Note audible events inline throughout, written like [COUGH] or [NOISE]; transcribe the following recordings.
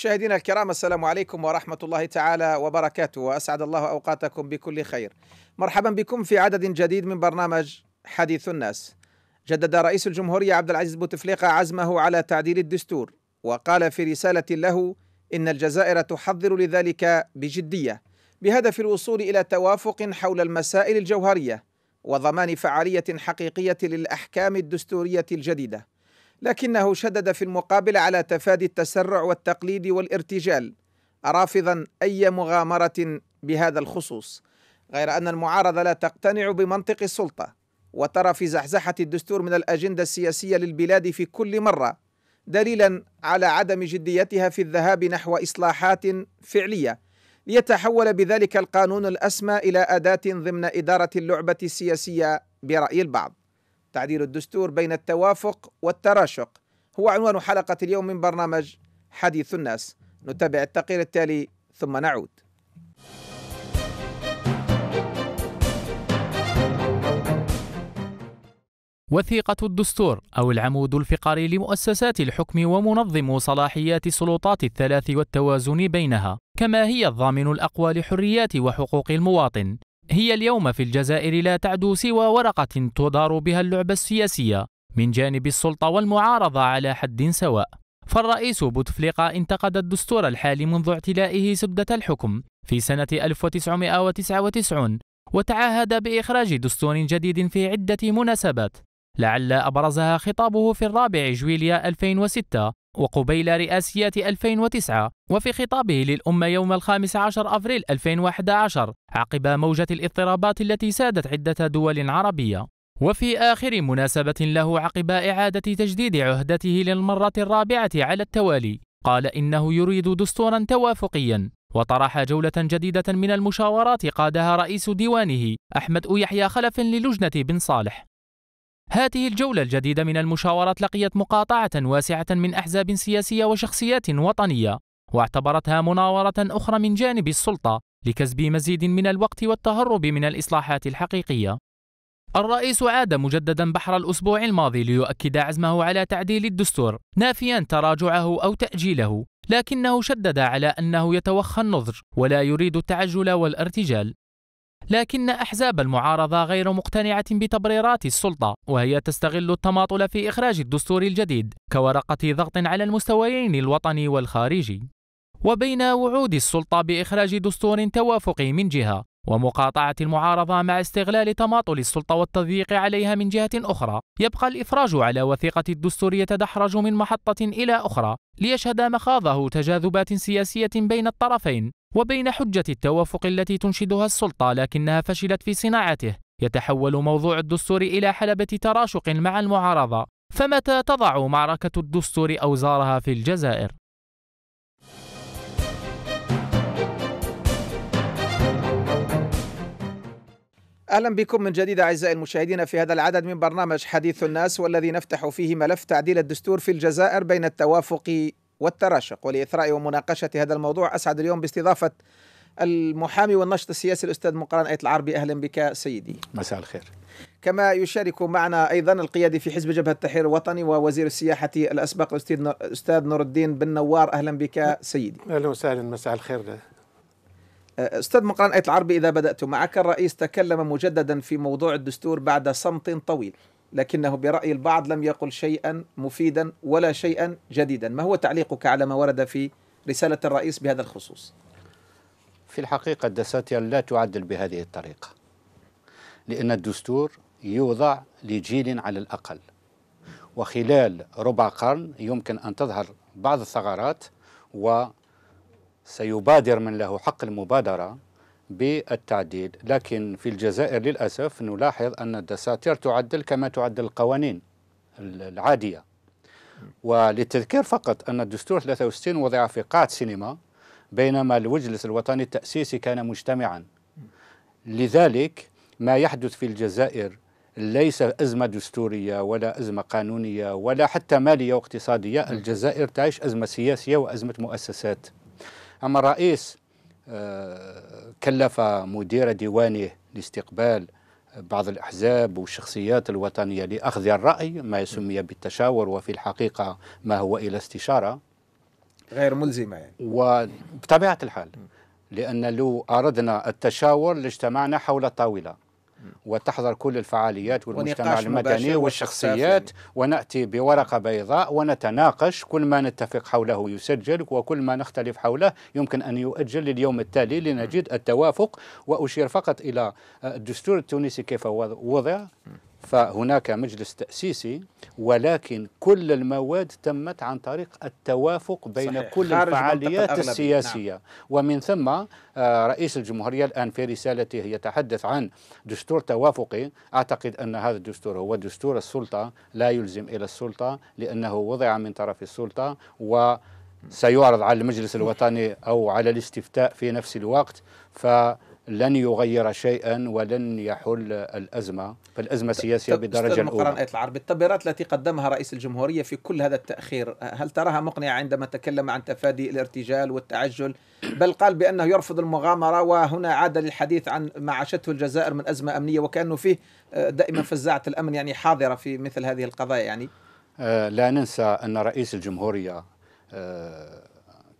مشاهدينا الكرام السلام عليكم ورحمة الله تعالى وبركاته وأسعد الله أوقاتكم بكل خير مرحبا بكم في عدد جديد من برنامج حديث الناس جدد رئيس الجمهورية عبد العزيز بوتفليقة عزمه على تعديل الدستور وقال في رسالة له إن الجزائر تحضر لذلك بجدية بهدف الوصول إلى توافق حول المسائل الجوهرية وضمان فعالية حقيقية للأحكام الدستورية الجديدة لكنه شدد في المقابل على تفادي التسرع والتقليد والارتجال رافضا اي مغامره بهذا الخصوص غير ان المعارضه لا تقتنع بمنطق السلطه وترى في زحزحه الدستور من الاجنده السياسيه للبلاد في كل مره دليلا على عدم جديتها في الذهاب نحو اصلاحات فعليه ليتحول بذلك القانون الاسمى الى اداه ضمن اداره اللعبه السياسيه براي البعض تعديل الدستور بين التوافق والتراشق هو عنوان حلقة اليوم من برنامج حديث الناس نتابع التقرير التالي ثم نعود وثيقة الدستور أو العمود الفقري لمؤسسات الحكم ومنظم صلاحيات السلطات الثلاث والتوازن بينها، كما هي الضامن الأقوى لحريات وحقوق المواطن، هي اليوم في الجزائر لا تعدو سوى ورقة تدار بها اللعبة السياسية من جانب السلطة والمعارضة على حد سواء فالرئيس بوتفليقة انتقد الدستور الحالي منذ اعتلائه سدة الحكم في سنة 1999 وتعهد بإخراج دستور جديد في عدة مناسبات لعل أبرزها خطابه في الرابع جويليا 2006 وقبيل رئاسيات 2009 وفي خطابه للأمة يوم الخامس عشر أفريل 2011 عقب موجة الاضطرابات التي سادت عدة دول عربية وفي آخر مناسبة له عقب إعادة تجديد عهدته للمرة الرابعة على التوالي قال إنه يريد دستورا توافقيا وطرح جولة جديدة من المشاورات قادها رئيس ديوانه أحمد يحيى خلف للجنة بن صالح هذه الجولة الجديدة من المشاورات لقيت مقاطعة واسعة من أحزاب سياسية وشخصيات وطنية واعتبرتها مناورة أخرى من جانب السلطة لكسب مزيد من الوقت والتهرب من الإصلاحات الحقيقية الرئيس عاد مجددا بحر الأسبوع الماضي ليؤكد عزمه على تعديل الدستور نافيا تراجعه أو تأجيله لكنه شدد على أنه يتوخى النضج ولا يريد التعجل والارتجال لكن أحزاب المعارضة غير مقتنعة بتبريرات السلطة وهي تستغل التماطل في إخراج الدستور الجديد كورقة ضغط على المستويين الوطني والخارجي وبين وعود السلطة بإخراج دستور توافقي من جهة ومقاطعة المعارضة مع استغلال تماطل السلطة والتضييق عليها من جهة أخرى يبقى الإفراج على وثيقة الدستور يتدحرج من محطة إلى أخرى ليشهد مخاضه تجاذبات سياسية بين الطرفين وبين حجة التوافق التي تنشدها السلطة لكنها فشلت في صناعته يتحول موضوع الدستور إلى حلبة تراشق مع المعارضة فمتى تضع معركة الدستور أوزارها في الجزائر؟ اهلا بكم من جديد اعزائي المشاهدين في هذا العدد من برنامج حديث الناس والذي نفتح فيه ملف تعديل الدستور في الجزائر بين التوافق والتراشق ولإثراء ومناقشة هذا الموضوع أسعد اليوم باستضافة المحامي والنشط السياسي الأستاذ مقران أيت العربي أهلا بك سيدي مساء الخير كما يشارك معنا أيضا القيادي في حزب جبهة التحرير الوطني ووزير السياحة الأسبق الأستاذ نور الدين بن نوار أهلا بك سيدي أهلا وسهلا مساء الخير استاذ مقران أيت العربي اذا بدات معك الرئيس تكلم مجددا في موضوع الدستور بعد صمت طويل لكنه برأي البعض لم يقل شيئا مفيدا ولا شيئا جديدا ما هو تعليقك على ما ورد في رسالة الرئيس بهذا الخصوص في الحقيقة الدساتير لا تعدل بهذه الطريقة لأن الدستور يوضع لجيل على الأقل وخلال ربع قرن يمكن أن تظهر بعض الثغرات وسيبادر من له حق المبادرة بالتعديل لكن في الجزائر للأسف نلاحظ أن الدساتير تعدل كما تعدل القوانين العادية وللتذكير فقط أن الدستور 63 وضع في قاعة سينما بينما المجلس الوطني التأسيسي كان مجتمعا لذلك ما يحدث في الجزائر ليس أزمة دستورية ولا أزمة قانونية ولا حتى مالية واقتصادية الجزائر تعيش أزمة سياسية وأزمة مؤسسات أما الرئيس آه، كلف مدير ديوانه لاستقبال بعض الأحزاب والشخصيات الوطنية لأخذ الرأي ما سمي بالتشاور وفي الحقيقة ما هو إلى استشارة غير ملزمة يعني وبطبيعة الحال لأن لو أردنا التشاور لاجتمعنا حول طاولة وتحضر كل الفعاليات والمجتمع المدني والشخصيات وناتي بورقه بيضاء ونتناقش كل ما نتفق حوله يسجل وكل ما نختلف حوله يمكن ان يؤجل لليوم التالي لنجد التوافق واشير فقط الى آه، الدستور التونسي كيف وضع فهناك مجلس تأسيسي ولكن كل المواد تمت عن طريق التوافق بين صحيح. كل الفعاليات السياسية نعم. ومن ثم آه، رئيس الجمهورية الآن في رسالته يتحدث عن دستور توافقي أعتقد أن هذا الدستور هو دستور السلطة لا يلزم إلى السلطة لأنه وضع من طرف السلطة و سيعرض على المجلس الوطني أو على الاستفتاء في نفس الوقت ف لن يغير شيئا ولن يحل الأزمة فالأزمة سياسية بالدرجة الأولى مقارنة العرب التبريرات التي قدمها رئيس الجمهورية في كل هذا التأخير هل تراها مقنعة عندما تكلم عن تفادي الارتجال والتعجل بل قال بأنه يرفض المغامرة وهنا عاد للحديث عن ما عاشته الجزائر من أزمة أمنية وكأنه فيه آه، دائما فزاعة الأمن يعني حاضرة في مثل هذه القضايا يعني آه، لا ننسى أن رئيس الجمهورية آه،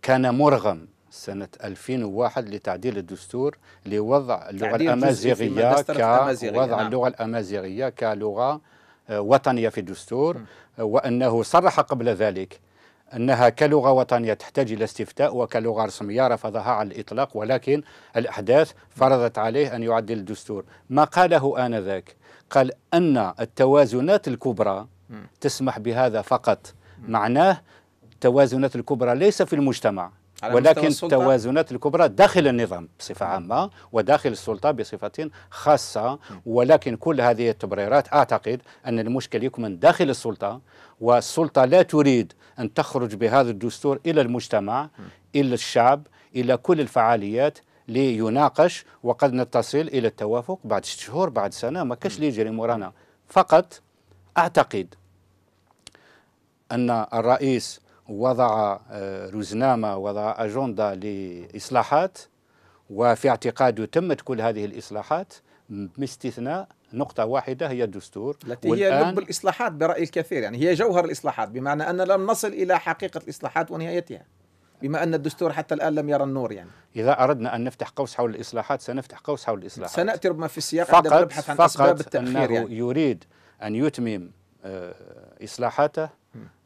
كان مرغم سنة 2001 لتعديل الدستور لوضع اللغة الأمازيغية كوضع نعم. اللغة الأمازيغية كلغة آه، وطنية في الدستور آه، وأنه صرح قبل ذلك أنها كلغة وطنية تحتاج إلى استفتاء وكلغة رسمية رفضها على الإطلاق ولكن الأحداث فرضت عليه أن يعدل الدستور ما قاله آنذاك قال أن التوازنات الكبرى تسمح بهذا فقط معناه التوازنات الكبرى ليس في المجتمع ولكن التوازنات الكبرى داخل النظام بصفة عامة وداخل السلطة بصفة خاصة ولكن كل هذه التبريرات أعتقد أن المشكل يكمن داخل السلطة والسلطة لا تريد أن تخرج بهذا الدستور إلى المجتمع إلى الشعب إلى كل الفعاليات ليناقش وقد نتصل إلى التوافق بعد شهور بعد سنة ما كاش اللي يجري مورانا فقط أعتقد أن الرئيس وضع آه، روزنامة وضع أجندة لإصلاحات وفي اعتقاده تمت كل هذه الإصلاحات باستثناء نقطة واحدة هي الدستور التي هي لب الإصلاحات برأي الكثير يعني هي جوهر الإصلاحات بمعنى أن لم نصل إلى حقيقة الإصلاحات ونهايتها بما أن الدستور حتى الآن لم يرى النور يعني إذا أردنا أن نفتح قوس حول الإصلاحات سنفتح قوس حول الإصلاحات سنأتي ربما في السياق عندما نبحث عن أسباب التأخير أنه يعني. يريد أن يتمم آه، إصلاحاته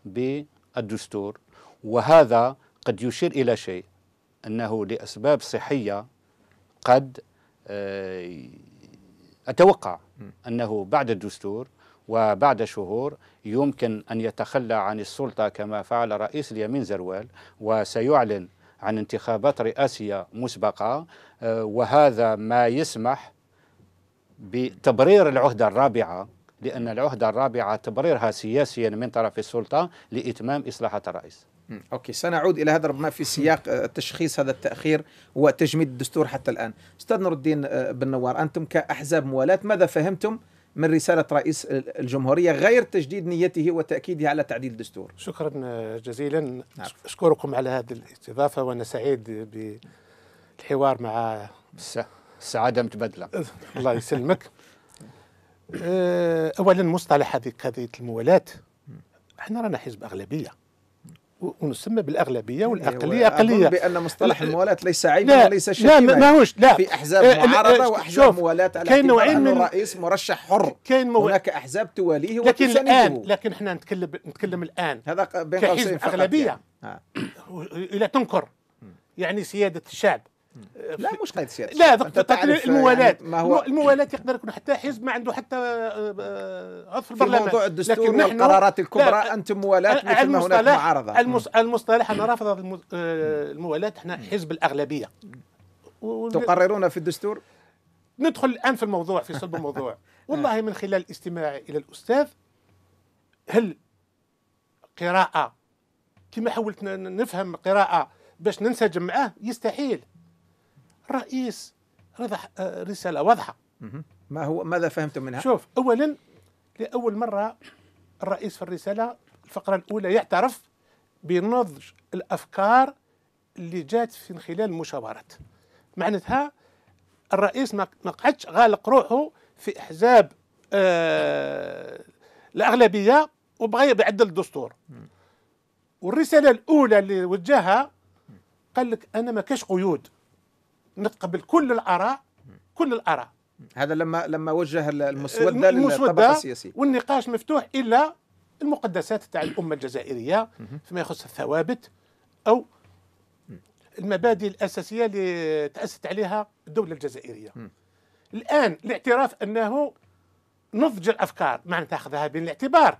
ب الدستور وهذا قد يشير إلى شيء أنه لأسباب صحية قد آه، أتوقع أنه بعد الدستور وبعد شهور يمكن أن يتخلى عن السلطة كما فعل رئيس اليمين زروال وسيعلن عن انتخابات رئاسية مسبقة آه، وهذا ما يسمح بتبرير العهدة الرابعة لأن العهدة الرابعة تبريرها سياسيا من طرف السلطة لإتمام إصلاحات الرئيس اوكي سنعود الى هذا ربما في سياق آه، تشخيص هذا التاخير وتجميد الدستور حتى الان استاذ نور الدين آه، بن نوار انتم كاحزاب موالاه ماذا فهمتم من رسالة رئيس الجمهورية غير تجديد نيته وتأكيده على تعديل الدستور شكرا آه، جزيلا نعم. أشكركم على هذه الاستضافة وأنا سعيد بالحوار مع السعادة متبادلة [LAUGHS] الله يسلمك آه، اولا مصطلح هذه قضيه الموالاه احنا رانا حزب اغلبيه ونسمى بالاغلبيه إيه، والاقليه اقليه بان مصطلح الموالاه ليس عيبا وليس شيئا لا ما هوش لا في احزاب معارضه واحزاب موالاه على كاين نوعين من الرئيس مرشح حر كاين مو... هناك احزاب تواليه لكن الان لكن احنا نتكلم نتكلم الان هذا بين قوسين اغلبيه يعني. الى تنكر يعني سياده الشعب لا مش قيد سياسي لا الموالاه يعني ما هو الموالاه يقدر يكون حتى حزب ما عنده حتى آه، آه، عضو في البرلمان موضوع الدستور لكن والقرارات الكبرى انتم موالاه مثل ما هناك معارضه المصطلح انا رافض آه، الموالاه احنا حزب الاغلبيه تقررون في الدستور ندخل الان في الموضوع في صلب [LAUGHS] الموضوع والله من خلال استماعي الى الاستاذ هل قراءه كما حاولت نفهم قراءه باش ننسجم معاه يستحيل الرئيس رضح آه، رساله واضحه ما هو ماذا فهمتم منها؟ شوف اولا لاول مره الرئيس في الرساله الفقره الاولى يعترف بنضج الافكار اللي جات من خلال المشاورات معناتها الرئيس ما قعدش غالق روحه في احزاب آه الاغلبيه وبغى يعدل الدستور والرساله الاولى اللي وجهها قال لك انا ما كاش قيود نتقبل كل الآراء كل الآراء هذا لما لما وجه المسودة للطبقة السياسية والنقاش مفتوح إلا المقدسات تاع الأمة الجزائرية فيما يخص الثوابت أو المبادئ الأساسية اللي تأسست عليها الدولة الجزائرية الآن الاعتراف أنه نضج الافكار معناتها تاخذها بالاعتبار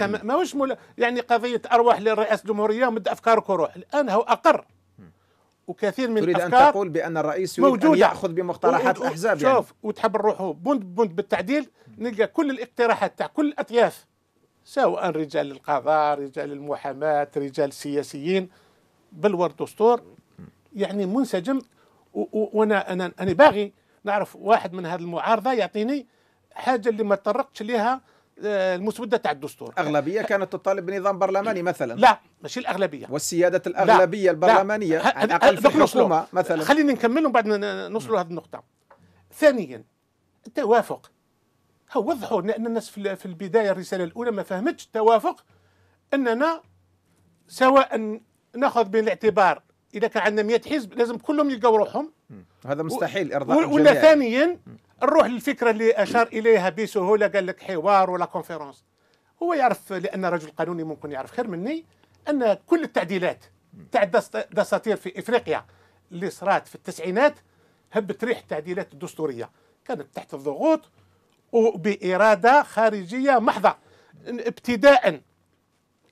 ما ماهوش يعني قضيه ارواح للرئاسه الجمهوريه ومد افكارك وروح الان هو اقر وكثير من تريد الافكار تريد ان تقول بان الرئيس يريد موجودة. ان ياخذ بمقترحات الاحزاب يعني شوف وتحب نروحوا بند بند بالتعديل نلقى كل الاقتراحات تاع كل الاطياف سواء رجال القضاء رجال المحاماه رجال السياسيين بالورد دستور يعني منسجم وانا انا انا باغي نعرف واحد من هذه المعارضه يعطيني حاجه اللي ما تطرقتش ليها المسوده تاع الدستور اغلبيه كانت تطالب بنظام برلماني مثلا لا ماشي الاغلبيه والسياده الاغلبيه لا. البرلمانيه على الاقل في الحكومه مثلا خلينا نكمل وبعد نوصل لهذه النقطه ثانيا التوافق هو وضحوا لان الناس في البدايه الرساله الاولى ما فهمتش التوافق اننا سواء ناخذ بين الاعتبار اذا كان عندنا 100 حزب لازم كلهم يلقوا روحهم هذا مستحيل ارضاء ولا ثانيا نروح للفكره اللي اشار اليها بسهوله قال لك حوار ولا كونفرنس هو يعرف لان رجل قانوني ممكن يعرف خير مني ان كل التعديلات تاع الدساتير في افريقيا اللي صرات في التسعينات هبت ريح التعديلات الدستوريه كانت تحت الضغوط وباراده خارجيه محضه ابتداء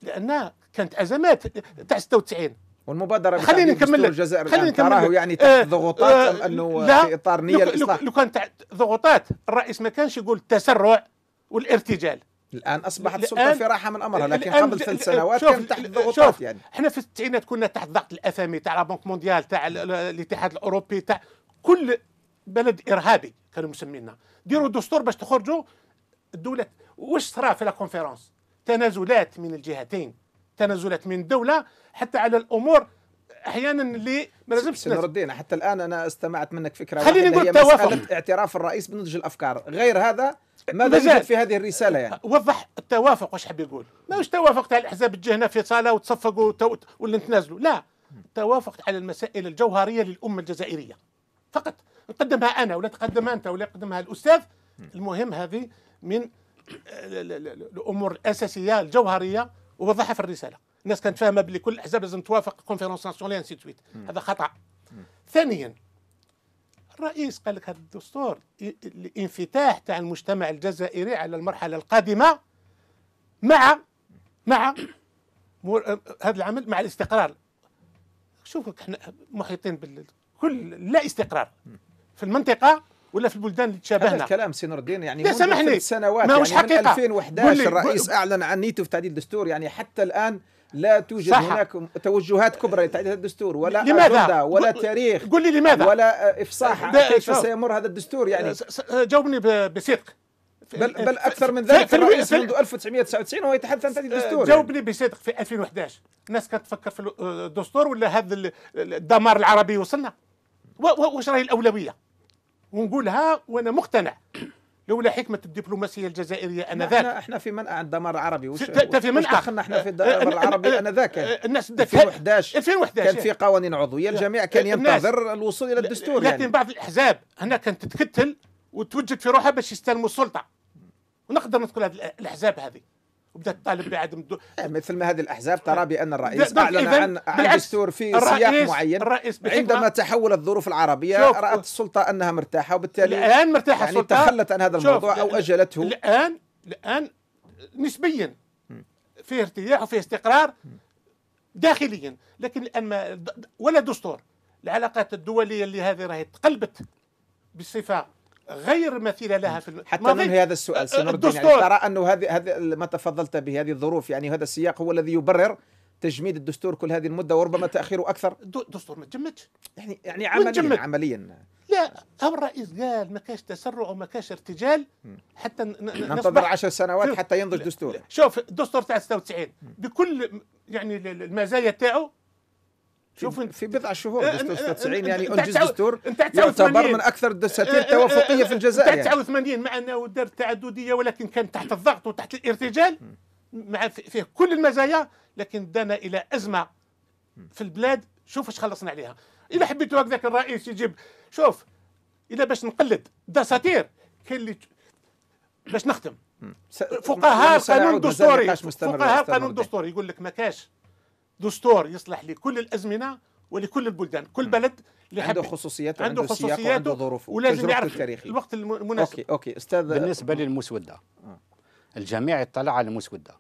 لان كانت ازمات تاع 96 والمبادره خلينا نكمل الجزائر خلينا نكمل تراه يعني آه، تحت آه ضغوطات آه ام انه لا في اطار نيه الاصلاح لو كان تحت ضغوطات الرئيس ما كانش يقول التسرع والارتجال الان اصبحت السلطه في راحه من امرها لكن قبل ثلاث آه، سنوات كان تحت ضغوطات يعني احنا في التسعينات كنا تحت ضغط الافامي تاع لا بنك مونديال تاع الاتحاد الاوروبي تاع كل بلد ارهابي كانوا مسمينا ديروا دستور باش تخرجوا الدوله واش صرا في لا كونفيرونس تنازلات من الجهتين تنازلات من الدوله حتى على الامور احيانا اللي ما لازمش نور الدين حتى الان انا استمعت منك فكره خليني نقول التوافق اعتراف الرئيس بنضج الافكار غير هذا ماذا يوجد في هذه الرساله يعني وضح التوافق واش حاب يقول ماهوش توافق تاع الاحزاب الجهنه في صاله وتصفقوا ولا نتنازلوا لا توافق على المسائل الجوهريه للامه الجزائريه فقط نقدمها انا ولا تقدمها انت ولا يقدمها الاستاذ المهم هذه من الامور الاساسيه الجوهريه ووضحها في الرساله الناس كانت فاهمه بلي كل الاحزاب لازم توافق كونفرنس ناسيونال ان سيتويت هذا خطا ثانيا الرئيس قال لك هذا الدستور الانفتاح تاع المجتمع الجزائري على المرحله القادمه مع مع هذا العمل مع الاستقرار شوفوا احنا محيطين بكل لا استقرار في المنطقه ولا في البلدان اللي تشابهنا هذا الكلام سي نور الدين يعني منذ سامحني سنوات ما يعني حقيقة. من 2011 الرئيس اعلن عن نيته في تعديل الدستور يعني حتى الان لا توجد صح. هناك توجهات كبرى لتعديل الدستور ولا لماذا؟ أجندة ولا تاريخ قل لي لماذا؟ ولا افصاح كيف سيمر هذا الدستور يعني جاوبني بصدق بل بل اكثر من ذلك في الرئيس منذ 1999 وهو يتحدث عن تعديل آه، الدستور يعني. جاوبني يعني. بصدق في 2011 الناس كانت تفكر في آه، الدستور ولا هذا الدمار العربي وصلنا واش راهي الاولويه ونقولها وانا مقتنع لولا حكمه الدبلوماسيه الجزائريه انذاك احنا احنا في منأى عن الدمار العربي وش انت في منأى دخلنا احنا في الدمار أه، العربي أه، أه، انذاك الناس 2011 2011 كان في قوانين عضويه الجميع كان ينتظر الوصول الى الدستور لكن يعني. بعض الاحزاب هنا كانت تتكتل وتوجد في روحها باش يستلموا السلطه ونقدر نذكر هذه الاحزاب هذه وبدات تطالب بعدم دو... إيه، مثل ما هذه الاحزاب ترى إيه. بان الرئيس اعلن عن دستور في سياق معين الرئيس عندما تحولت الظروف العربيه رات السلطه انها مرتاحه وبالتالي الان مرتاحه يعني السلطه تخلت عن هذا الموضوع او اجلته الان الان نسبيا في ارتياح وفي استقرار داخليا لكن الان ولا دستور العلاقات الدوليه اللي هذه راهي تقلبت بصفه غير مثيله لها في الم... حتى من هذا السؤال أه، سنرد يعني ترى انه هذه هذه ما تفضلت به هذه الظروف يعني هذا السياق هو الذي يبرر تجميد الدستور كل هذه المده وربما تاخيره اكثر الدستور ما تجمدش يعني يعني عمليا عمليا لا هو الرئيس قال ما كاش تسرع وما كاش ارتجال حتى ننتظر 10 سنوات حتى ينضج دستور شوف الدستور تاع 96 بكل يعني المزايا تاعو شوف انت في بضع شهور اه، دستور 96 اه، يعني انجز دستور يعتبر من اكثر الدساتير اه، توافقيه في الجزائر 89 مع انه دار التعدديه ولكن كان تحت الضغط وتحت الارتجال مع فيه كل المزايا لكن دانا الى ازمه في البلاد شوف اش خلصنا عليها اذا حبيتوا هكذاك الرئيس يجيب شوف اذا باش نقلد دساتير كاين اللي باش نختم فقهاء قانون دستوري فقهاء قانون دستوري يقول لك ما كاش دستور يصلح لكل الازمنه ولكل البلدان كل بلد عنده خصوصياته عنده خصوصياته وعنده ظروف ولازم يعرف التاريخي. الوقت المناسب اوكي اوكي استاذ بالنسبه للمسوده آه. الجميع اطلع على المسوده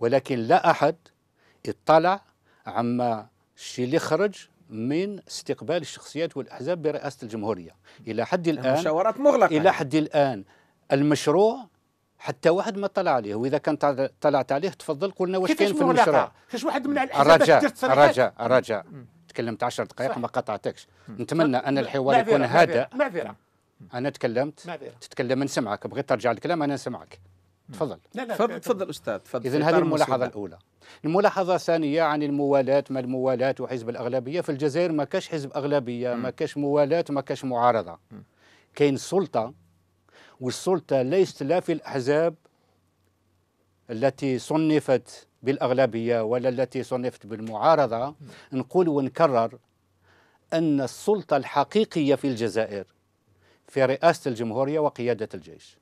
ولكن لا احد اطلع عما الشيء اللي خرج من استقبال الشخصيات والاحزاب برئاسه الجمهوريه الى حد الان المشاورات مغلقه الى حد الان المشروع حتى واحد ما طلع عليه واذا كان طلعت عليه تفضل قلنا واش كاين في المشروع كاش واحد من الرجاء الرجاء الرجاء تكلمت 10 دقائق ما قطعتكش نتمنى ان الحوار يكون هادئ معذره انا تكلمت معذرة. تتكلم نسمعك بغيت ترجع الكلام انا نسمعك تفضل لا لا تفضل تفضل استاذ تفضل اذا هذه الملاحظه الاولى الملاحظه الثانيه عن الموالاه ما الموالاه وحزب الاغلبيه في الجزائر ما كاش حزب اغلبيه ما كاش موالاه ما كاش معارضه كاين سلطه والسلطة ليست لا في الأحزاب التي صنفت بالأغلبية ولا التي صنفت بالمعارضة نقول ونكرر أن السلطة الحقيقية في الجزائر في رئاسة الجمهورية وقيادة الجيش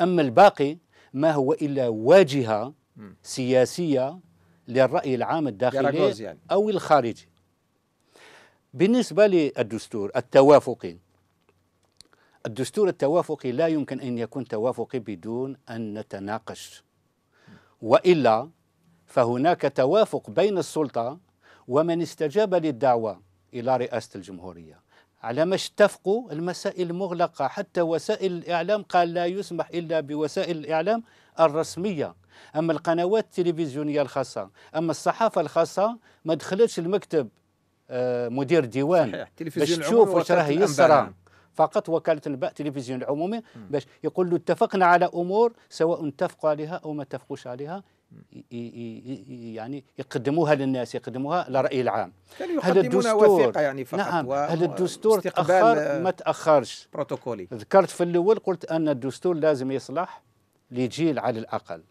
أما الباقي ما هو إلا واجهة سياسية للرأي العام الداخلي يعني. أو الخارجي بالنسبة للدستور التوافقي الدستور التوافقي لا يمكن أن يكون توافقي بدون أن نتناقش وإلا فهناك توافق بين السلطة ومن استجاب للدعوة إلى رئاسة الجمهورية على ما اتفقوا المسائل مغلقة حتى وسائل الإعلام قال لا يسمح إلا بوسائل الإعلام الرسمية أما القنوات التلفزيونية الخاصة أما الصحافة الخاصة ما دخلتش المكتب آه، مدير ديوان باش تشوف واش راه الصرا فقط وكاله الانباء التلفزيون العمومي باش يقول له اتفقنا على امور سواء اتفقوا عليها او ما اتفقوش عليها يعني يقدموها للناس يقدموها للرأي العام هذا الدستور يعني فقط نعم هذا الدستور تأخر ما تأخرش بروتوكولي ذكرت في الأول قلت أن الدستور لازم يصلح لجيل على الأقل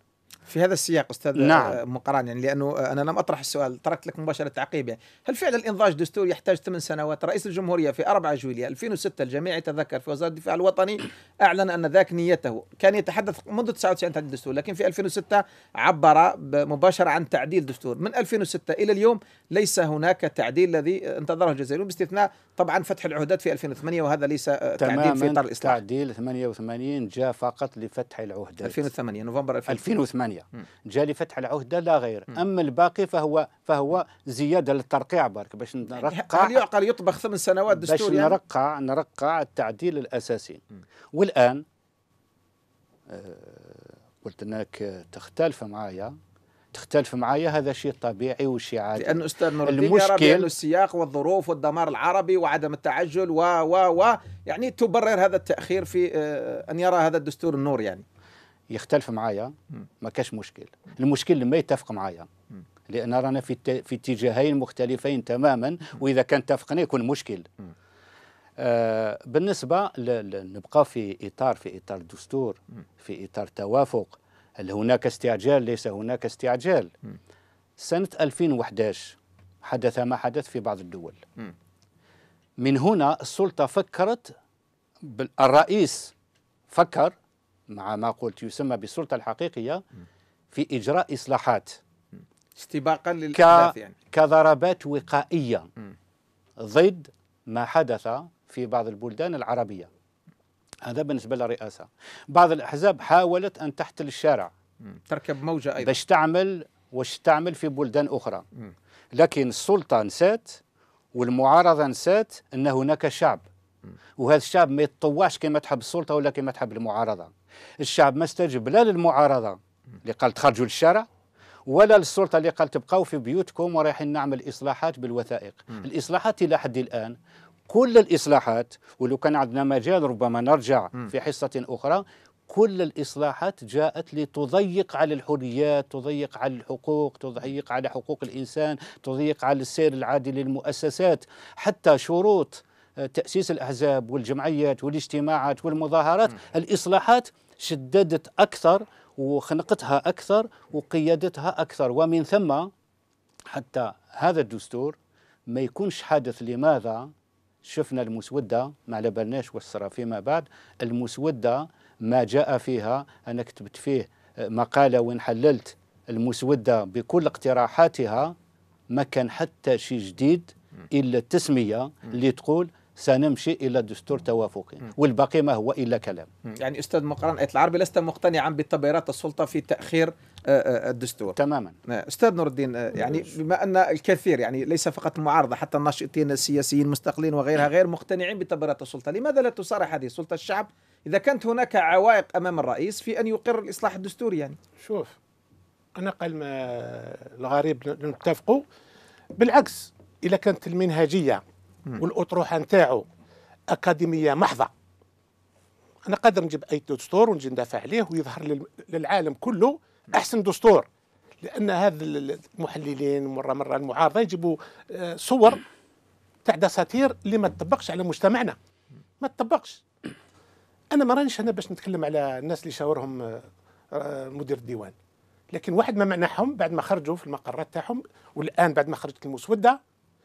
في هذا السياق استاذ نعم. آه، مقران يعني لانه انا لم اطرح السؤال تركت لك مباشره تعقيب يعني هل فعلا الانضاج دستوري يحتاج ثمان سنوات رئيس الجمهوريه في 4 جويليا 2006 الجميع يتذكر في وزاره الدفاع الوطني اعلن ان ذاك نيته كان يتحدث منذ 99 عن الدستور لكن في 2006 عبر مباشره عن تعديل دستور من 2006 الى اليوم ليس هناك تعديل الذي انتظره الجزائريون باستثناء طبعا فتح العهدات في 2008 وهذا ليس تعديل في اطار الاصلاح تعديل 88 جاء فقط لفتح العهدات 2008 نوفمبر 2008, 2008. الشرعية جاء لفتح العهدة لا غير أما الباقي فهو فهو زيادة للترقيع برك باش نرقع هل يعقل يطبخ ثمان سنوات دستوريه باش يعني؟ نرقع نرقع التعديل الأساسي والآن آه، قلت انك تختلف معايا تختلف معايا هذا شيء طبيعي وشيء عادي لأن أستاذ نور المشكل يعني السياق والظروف والدمار العربي وعدم التعجل و و و يعني تبرر هذا التأخير في آه، أن يرى هذا الدستور النور يعني يختلف معايا ما كاش مشكل المشكل لما يتفق معايا لان رانا في في اتجاهين مختلفين تماما واذا كان اتفقنا يكون مشكل آه بالنسبه نبقى في اطار في اطار الدستور في اطار توافق هل هناك استعجال ليس هناك استعجال سنه 2011 حدث ما حدث في بعض الدول من هنا السلطه فكرت الرئيس فكر مع ما قلت يسمى بالسلطة الحقيقية في إجراء إصلاحات استباقا للأحداث يعني كضربات وقائية ضد ما حدث في بعض البلدان العربية هذا بالنسبة للرئاسة بعض الأحزاب حاولت أن تحتل الشارع تركب موجة أيضا باش تعمل واش تعمل في بلدان أخرى لكن السلطة نسات والمعارضة نسات أن هناك شعب وهذا الشعب ما يتطوعش كما تحب السلطه ولا كما تحب المعارضه الشعب ما استجب لا للمعارضه اللي قالت خرجوا للشارع ولا للسلطه اللي قالت تبقاو في بيوتكم ورايحين نعمل اصلاحات بالوثائق م. الاصلاحات الى حد الان كل الاصلاحات ولو كان عندنا مجال ربما نرجع م. في حصه اخرى كل الإصلاحات جاءت لتضيق على الحريات تضيق على الحقوق تضيق على حقوق الإنسان تضيق على السير العادل للمؤسسات حتى شروط تأسيس الأحزاب والجمعيات والاجتماعات والمظاهرات الإصلاحات شددت أكثر وخنقتها أكثر وقيادتها أكثر ومن ثم حتى هذا الدستور ما يكونش حادث لماذا شفنا المسودة ما على بالناش واش فيما بعد المسودة ما جاء فيها أنا كتبت فيه مقالة وإن حللت المسودة بكل اقتراحاتها ما كان حتى شيء جديد إلا التسمية اللي تقول سنمشي إلى دستور توافقي والباقي ما هو إلا كلام يعني أستاذ مقران آية العربي لست مقتنعا بتبريرات السلطة في تأخير آه، آه، آه، الدستور تماما أستاذ نور الدين يعني بما أن الكثير يعني ليس فقط المعارضة حتى الناشطين السياسيين المستقلين وغيرها غير مقتنعين بتبريرات السلطة لماذا لا تصارح هذه السلطة الشعب إذا كانت هناك عوائق أمام الرئيس في أن يقر الإصلاح الدستوري يعني شوف أنا قال ما الغريب نتفقوا بالعكس إذا كانت المنهجية والاطروحه نتاعو اكاديميه محضه انا قادر نجيب اي دستور ونجي ندافع عليه ويظهر للعالم كله احسن دستور لان هذا المحللين مره مره المعارضه يجيبوا آه، صور تاع دساتير اللي ما تطبقش على مجتمعنا ما تطبقش انا ما رانيش هنا باش نتكلم على الناس اللي شاورهم آه، آه، مدير الديوان لكن واحد ما منحهم بعد ما خرجوا في المقرات تاعهم والان بعد ما خرجت المسوده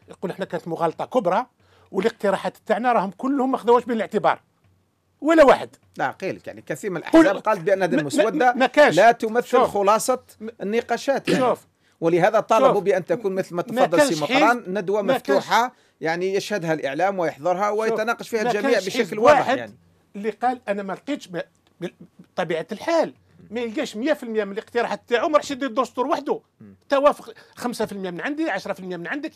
يقول احنا كانت مغالطه كبرى والاقتراحات تاعنا راهم كلهم ما خذوهاش بالاعتبار الاعتبار ولا واحد لا قيل يعني كثير من الاحزاب قالت بان هذه المسوده ما كاش لا تمثل شوف. خلاصه النقاشات يعني شوف ولهذا طالبوا بان تكون مثل ما تفضل سي مقران ندوه مفتوحه يعني يشهدها الاعلام ويحضرها ويتناقش فيها الجميع بشكل واضح يعني اللي قال انا ما لقيتش بطبيعه الحال ما يلقاش 100% من الاقتراحات تاعو ما راحش يدير الدستور وحده توافق 5% من عندي 10% من عندك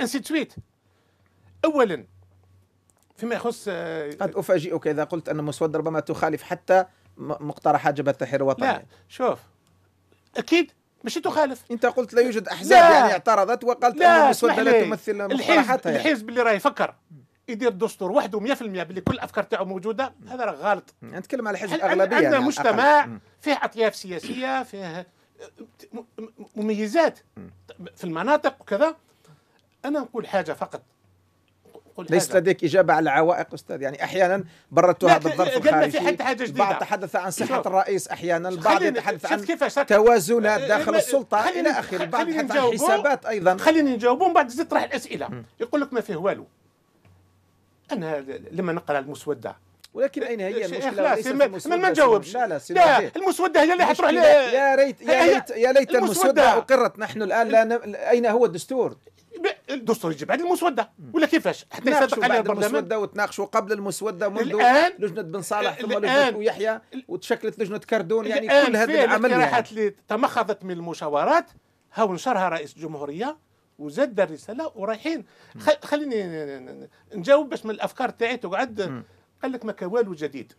انسي تويت اولا فيما يخص آه، قد افاجئك اذا قلت ان مسودة ربما تخالف حتى مقترحات جبهه التحرير الوطني لا شوف اكيد ماشي تخالف انت قلت لا يوجد احزاب لا. يعني اعترضت وقالت لا. ان المسوده لا تمثل مقترحاتها يعني. الحزب يعني. اللي راه يفكر يدير الدستور وحده 100% باللي كل الافكار تاعو موجوده هذا راه غلط يعني نتكلم على حزب الاغلبيه عندنا يعني مجتمع أقل. فيه اطياف سياسيه فيه آه، مميزات في المناطق وكذا انا نقول حاجه فقط ليس لديك اجابه على العوائق استاذ يعني احيانا بردتها بالظرف الخارجي في حتى حاجه جديده البعض تحدث عن صحه الرئيس احيانا البعض يتحدث عن توازنات إيه، إيه، داخل السلطه الى اخره البعض يتحدث عن حسابات ايضا خليني نجاوبهم بعد تزيد طرح الاسئله م. يقول لك ما فيه والو انا لما نقرا المسوده ولكن اين هي إيه، المشكله ليس المسوده ما نجاوبش لا لا لا المسوده هي اللي حتروح يا ريت يا ريت يا ليت المسوده اقرت نحن الان لا اين هو الدستور الدستور يجي بعد المسوده ولا كيفاش حتى يصدق عليها البرلمان المسوده وتناقشوا قبل المسوده منذ الآن لجنه بن صالح ثم لجنه يحيى وتشكلت لجنه كردون يعني كل هذا العمل الاقتراحات اللي تمخضت من المشاورات هاو نشرها رئيس الجمهوريه وزاد الرساله ورايحين خليني نجاوب باش من الافكار تاعي تقعد قال لك ما كان والو جديد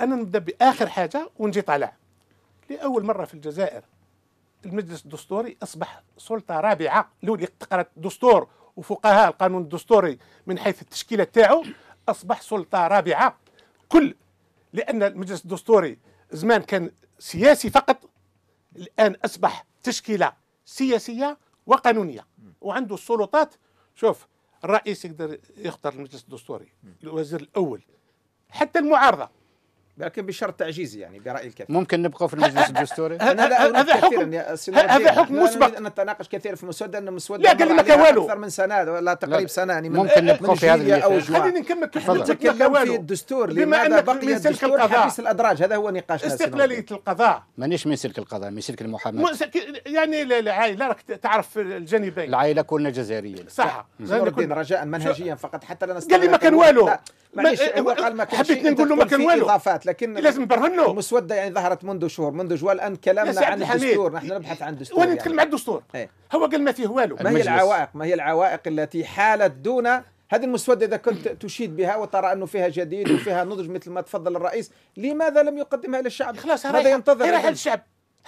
انا نبدا باخر حاجه ونجي طالع لاول مره في الجزائر المجلس الدستوري أصبح سلطة رابعة اللي تقرأ الدستور وفقهاء القانون الدستوري من حيث التشكيلة تاعو أصبح سلطة رابعة كل لأن المجلس الدستوري زمان كان سياسي فقط الآن أصبح تشكيلة سياسية وقانونية وعنده السلطات شوف الرئيس يقدر يختار المجلس الدستوري الوزير الأول حتى المعارضة لكن بشرط تعجيزي يعني برأي الكثير ممكن نبقى في المجلس الدستوري هذا حكم هذا حكم مسبق أنا نتناقش كثير في مسوده ان مسوده لا قال لك والو اكثر من سنه ولا تقريبا سنه يعني من ممكن نبقى في هذا المثال خلينا نكمل كيف نتكلم في الدستور بما انك بقي سلك القضاء حبيس الادراج هذا هو نقاش استقلاليه القضاء مانيش من سلك القضاء من سلك المحاماه يعني العائله راك تعرف الجانبين العائله كلنا جزائريه صح رجاء منهجيا فقط حتى لا نستقل قال لي ما كان والو حبيت نقول له ما كان والو الاجراءات لكن إيه لازم نبرهنه المسوده يعني ظهرت منذ شهور منذ جوال ان كلامنا عن الدستور نحن نبحث عن الدستور وانا يعني. نتكلم يعني. عن الدستور إيه. هو قال ما فيه والو ما هي العوائق ما هي العوائق التي حالت دون هذه المسودة إذا كنت تشيد بها وترى أنه فيها جديد وفيها نضج مثل ما تفضل الرئيس لماذا لم يقدمها للشعب خلاص ماذا ينتظر رايح الشعب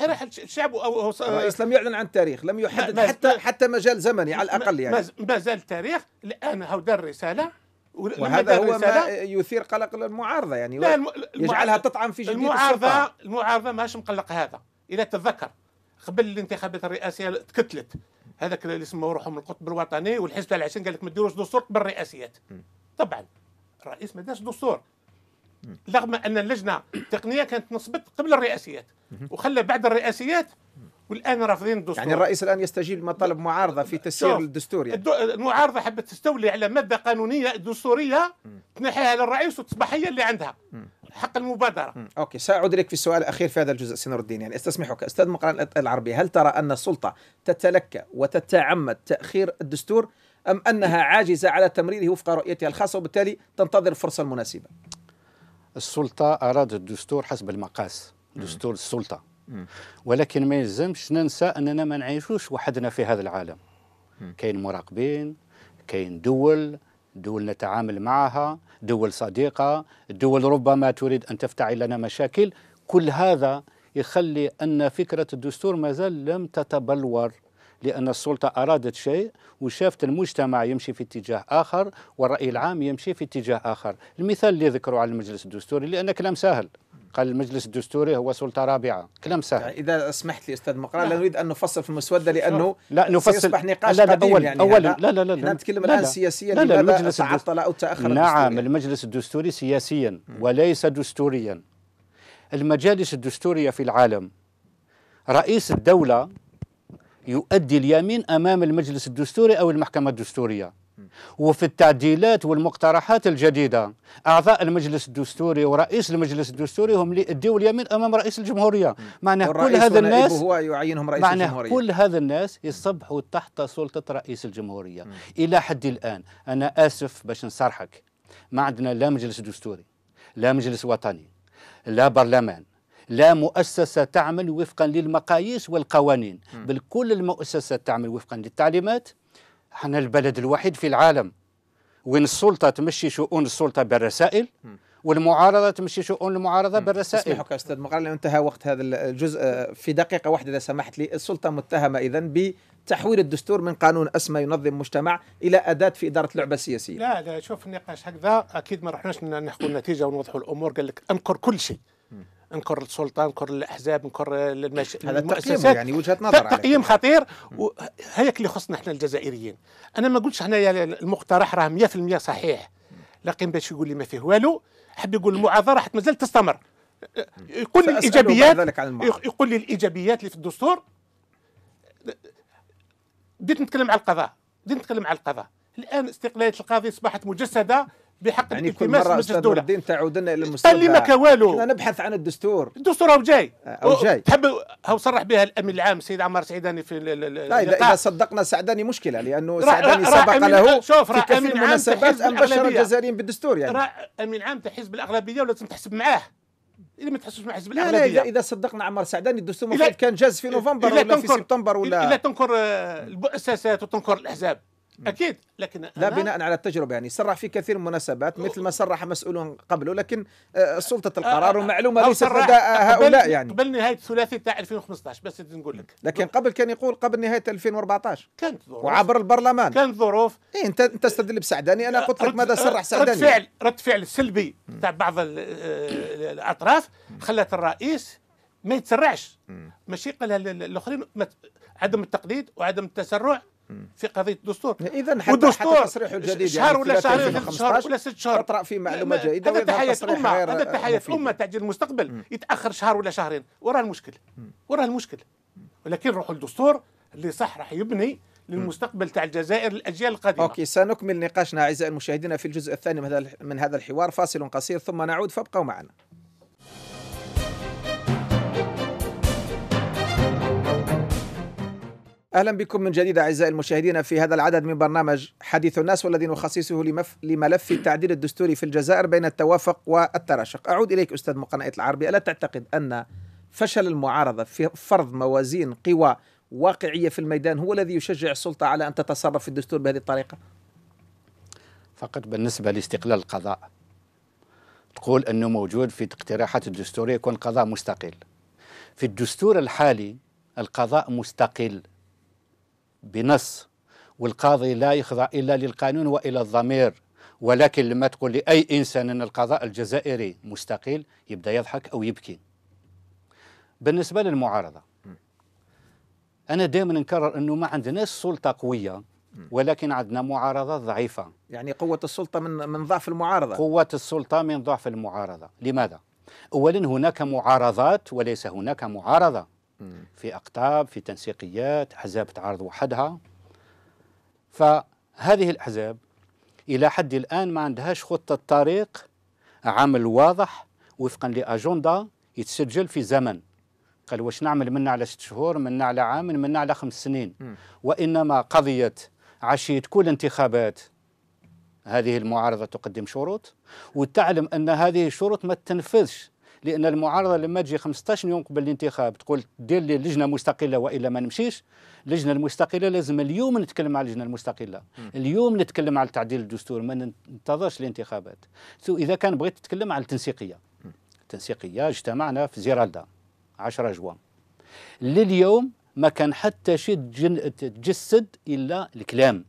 راح الشعب أو الرئيس لم يعلن عن التاريخ لم يحدد حتى حتى مجال زمني على الأقل يعني ما زال التاريخ الآن هو دار الرساله وهذا هو ما يثير قلق للمعارضه يعني لا الم... يجعلها تطعن في جديد المعارضه السلطة. المعارضه ماش مقلق هذا اذا تذكر قبل الانتخابات الرئاسيه تكتلت هذاك اللي سموه روحهم القطب الوطني والحزب تاع العشرين قال لك ما ديروش دستور قبل الرئاسيات طبعا الرئيس ما داش دستور رغم ان اللجنه التقنيه كانت نصبت قبل الرئاسيات وخلى بعد الرئاسيات والان رافضين الدستور يعني الرئيس الان يستجيب لمطالب معارضه في تسيير الدستور يعني. المعارضه حبت تستولي على ماده قانونيه دستوريه تنحيها للرئيس وتصبح هي اللي عندها م. حق المبادره م. اوكي ساعود اليك في السؤال الاخير في هذا الجزء نور الدين يعني استسمحك استاذ مقران العربي هل ترى ان السلطه تتلكى وتتعمد تاخير الدستور ام انها عاجزه على تمريره وفق رؤيتها الخاصه وبالتالي تنتظر الفرصه المناسبه السلطه ارادت الدستور حسب المقاس دستور السلطه ولكن ما يلزمش ننسى اننا ما نعيشوش وحدنا في هذا العالم كاين مراقبين كاين دول دول نتعامل معها دول صديقه دول ربما تريد ان تفتعل لنا مشاكل كل هذا يخلي ان فكره الدستور مازال لم تتبلور لأن السلطة أرادت شيء وشافت المجتمع يمشي في اتجاه آخر والرأي العام يمشي في اتجاه آخر المثال اللي ذكروا على المجلس الدستوري لأن كلام سهل قال المجلس الدستوري هو سلطه رابعه كلام سهل يعني اذا سمحت لي استاذ مقرا لا نعم. نريد ان نفصل في المسوده لانه لا نفصل سيصبح نقاش لا لا قديم أول يعني أول لا لا لا لا نتكلم الان سياسيا لا لا المجلس تعطل او تاخر نعم المجلس الدستوري سياسيا وليس دستوريا المجالس الدستوريه في العالم رئيس الدوله يؤدي اليمين امام المجلس الدستوري او المحكمه الدستوريه وفي التعديلات والمقترحات الجديده اعضاء المجلس الدستوري ورئيس المجلس الدستوري هم اللي اليمين امام رئيس الجمهوريه معناه كل هذا الناس هو يعينهم رئيس معناه الجمهوريه كل هذا الناس يصبحوا تحت سلطه رئيس الجمهوريه م. الى حد الان انا اسف باش نصرحك ما عندنا لا مجلس دستوري لا مجلس وطني لا برلمان لا مؤسسة تعمل وفقا للمقاييس والقوانين بل كل المؤسسات تعمل وفقا للتعليمات احنا البلد الوحيد في العالم وين السلطه تمشي شؤون السلطه بالرسائل والمعارضه تمشي شؤون المعارضه بالرسائل اسمحك استاذ مقر انتهى وقت هذا الجزء آه، في دقيقه واحده اذا سمحت لي السلطه متهمه اذا بتحويل الدستور من قانون اسمى ينظم مجتمع الى اداه في اداره اللعبه السياسيه لا لا شوف النقاش هكذا اكيد ما رحناش نحكوا النتيجه ونوضحوا الامور قال لك انكر كل شيء نكر السلطه نكر الاحزاب نكر المش... هذا المؤسسات يعني وجهه نظر تقييم نعم. خطير وهيك اللي خصنا احنا الجزائريين انا ما قلتش حنايا المقترح راه 100% صحيح لكن باش يقول لي ما فيه والو حب يقول المعارضه راح مازال تستمر يقول لي الايجابيات يقول لي الايجابيات اللي في الدستور بديت نتكلم على القضاء بديت نتكلم على القضاء الان استقلاليه القاضي اصبحت مجسده بحق يعني كل مرة مجلس الدين تعود لنا الى المستوى اللي ما كوالو نبحث عن الدستور الدستور هو جاي آه، هو جاي تحب هو صرح بها الامين العام السيد عمار سعداني في لا اذا صدقنا سعداني مشكله لانه سعداني سبق له شوف في كثير من المناسبات ان بشر الجزائريين بالدستور يعني راه امين عام تاع حزب الاغلبيه ولازم تحسب معاه اذا ما تحسوش مع حزب الاغلبيه لا, لا اذا صدقنا عمار سعداني الدستور كان جاز في نوفمبر ولا في سبتمبر ولا الا تنكر آه، المؤسسات وتنكر الاحزاب اكيد لكن لا بناء على التجربه يعني صرح في كثير من المناسبات مثل ما صرح مسؤولون قبله لكن آه، سلطه آه، القرار والمعلومه ليست لدى هؤلاء يعني قبل نهايه الثلاثي تاع 2015 بس نقول لك لكن قبل كان يقول قبل نهايه 2014 كانت ظروف وعبر البرلمان كانت ظروف إيه انت انت تستدل بسعداني انا قلت لك ماذا صرح سعداني رد فعل رد فعل سلبي تاع بعض آه، الاطراف خلت الرئيس ما يتسرعش ماشي قالها الاخرين عدم التقليد وعدم التسرع في قضيه الدستور اذا حتى الدستور التصريح الجديد يعني شهر ولا شهرين ولا ثلاث شهور ولا ست شهور اطرا في معلومه جيده هذا تحيه الامه هذا تحيه الامه تاع المستقبل يتاخر شهر ولا شهرين وراه المشكل وراه المشكل ولكن روحوا الدستور اللي صح راح يبني للمستقبل تاع الجزائر للاجيال القادمه. اوكي سنكمل نقاشنا اعزائي المشاهدين في الجزء الثاني من هذا الحوار فاصل قصير ثم نعود فابقوا معنا. اهلا بكم من جديد اعزائي المشاهدين في هذا العدد من برنامج حديث الناس والذي نخصصه لمف... لملف التعديل الدستوري في الجزائر بين التوافق والتراشق. اعود اليك استاذ مقنعيه العربي، الا تعتقد ان فشل المعارضه في فرض موازين قوى واقعيه في الميدان هو الذي يشجع السلطه على ان تتصرف في الدستور بهذه الطريقه؟ فقط بالنسبه لاستقلال القضاء تقول انه موجود في اقتراحات الدستوريه يكون قضاء مستقل. في الدستور الحالي القضاء مستقل بنص والقاضي لا يخضع إلا للقانون وإلى الضمير ولكن لما تقول لأي إنسان أن القضاء الجزائري مستقيل يبدأ يضحك أو يبكي بالنسبة للمعارضة أنا دائما نكرر أنه ما عندناش سلطة قوية ولكن عندنا معارضة ضعيفة يعني قوة السلطة من من ضعف المعارضة قوة السلطة من ضعف المعارضة لماذا؟ أولا هناك معارضات وليس هناك معارضة في أقطاب في تنسيقيات أحزاب تعارض وحدها فهذه الأحزاب إلى حد الآن ما عندهاش خطة طريق عمل واضح وفقا لاجنده يتسجل في زمن قال واش نعمل منا على ست شهور منا على عام منا على خمس سنين وإنما قضية عشية كل انتخابات هذه المعارضة تقدم شروط وتعلم أن هذه الشروط ما تنفذش لان المعارضه لما تجي 15 يوم قبل الانتخاب تقول دير لي لجنه مستقله والا ما نمشيش اللجنه المستقله لازم اليوم نتكلم على اللجنه المستقله اليوم نتكلم على تعديل الدستور ما ننتظرش الانتخابات سو اذا كان بغيت تتكلم على التنسيقيه التنسيقيه اجتمعنا في زيرالدا 10 جوان لليوم ما كان حتى شيء تجسد الا الكلام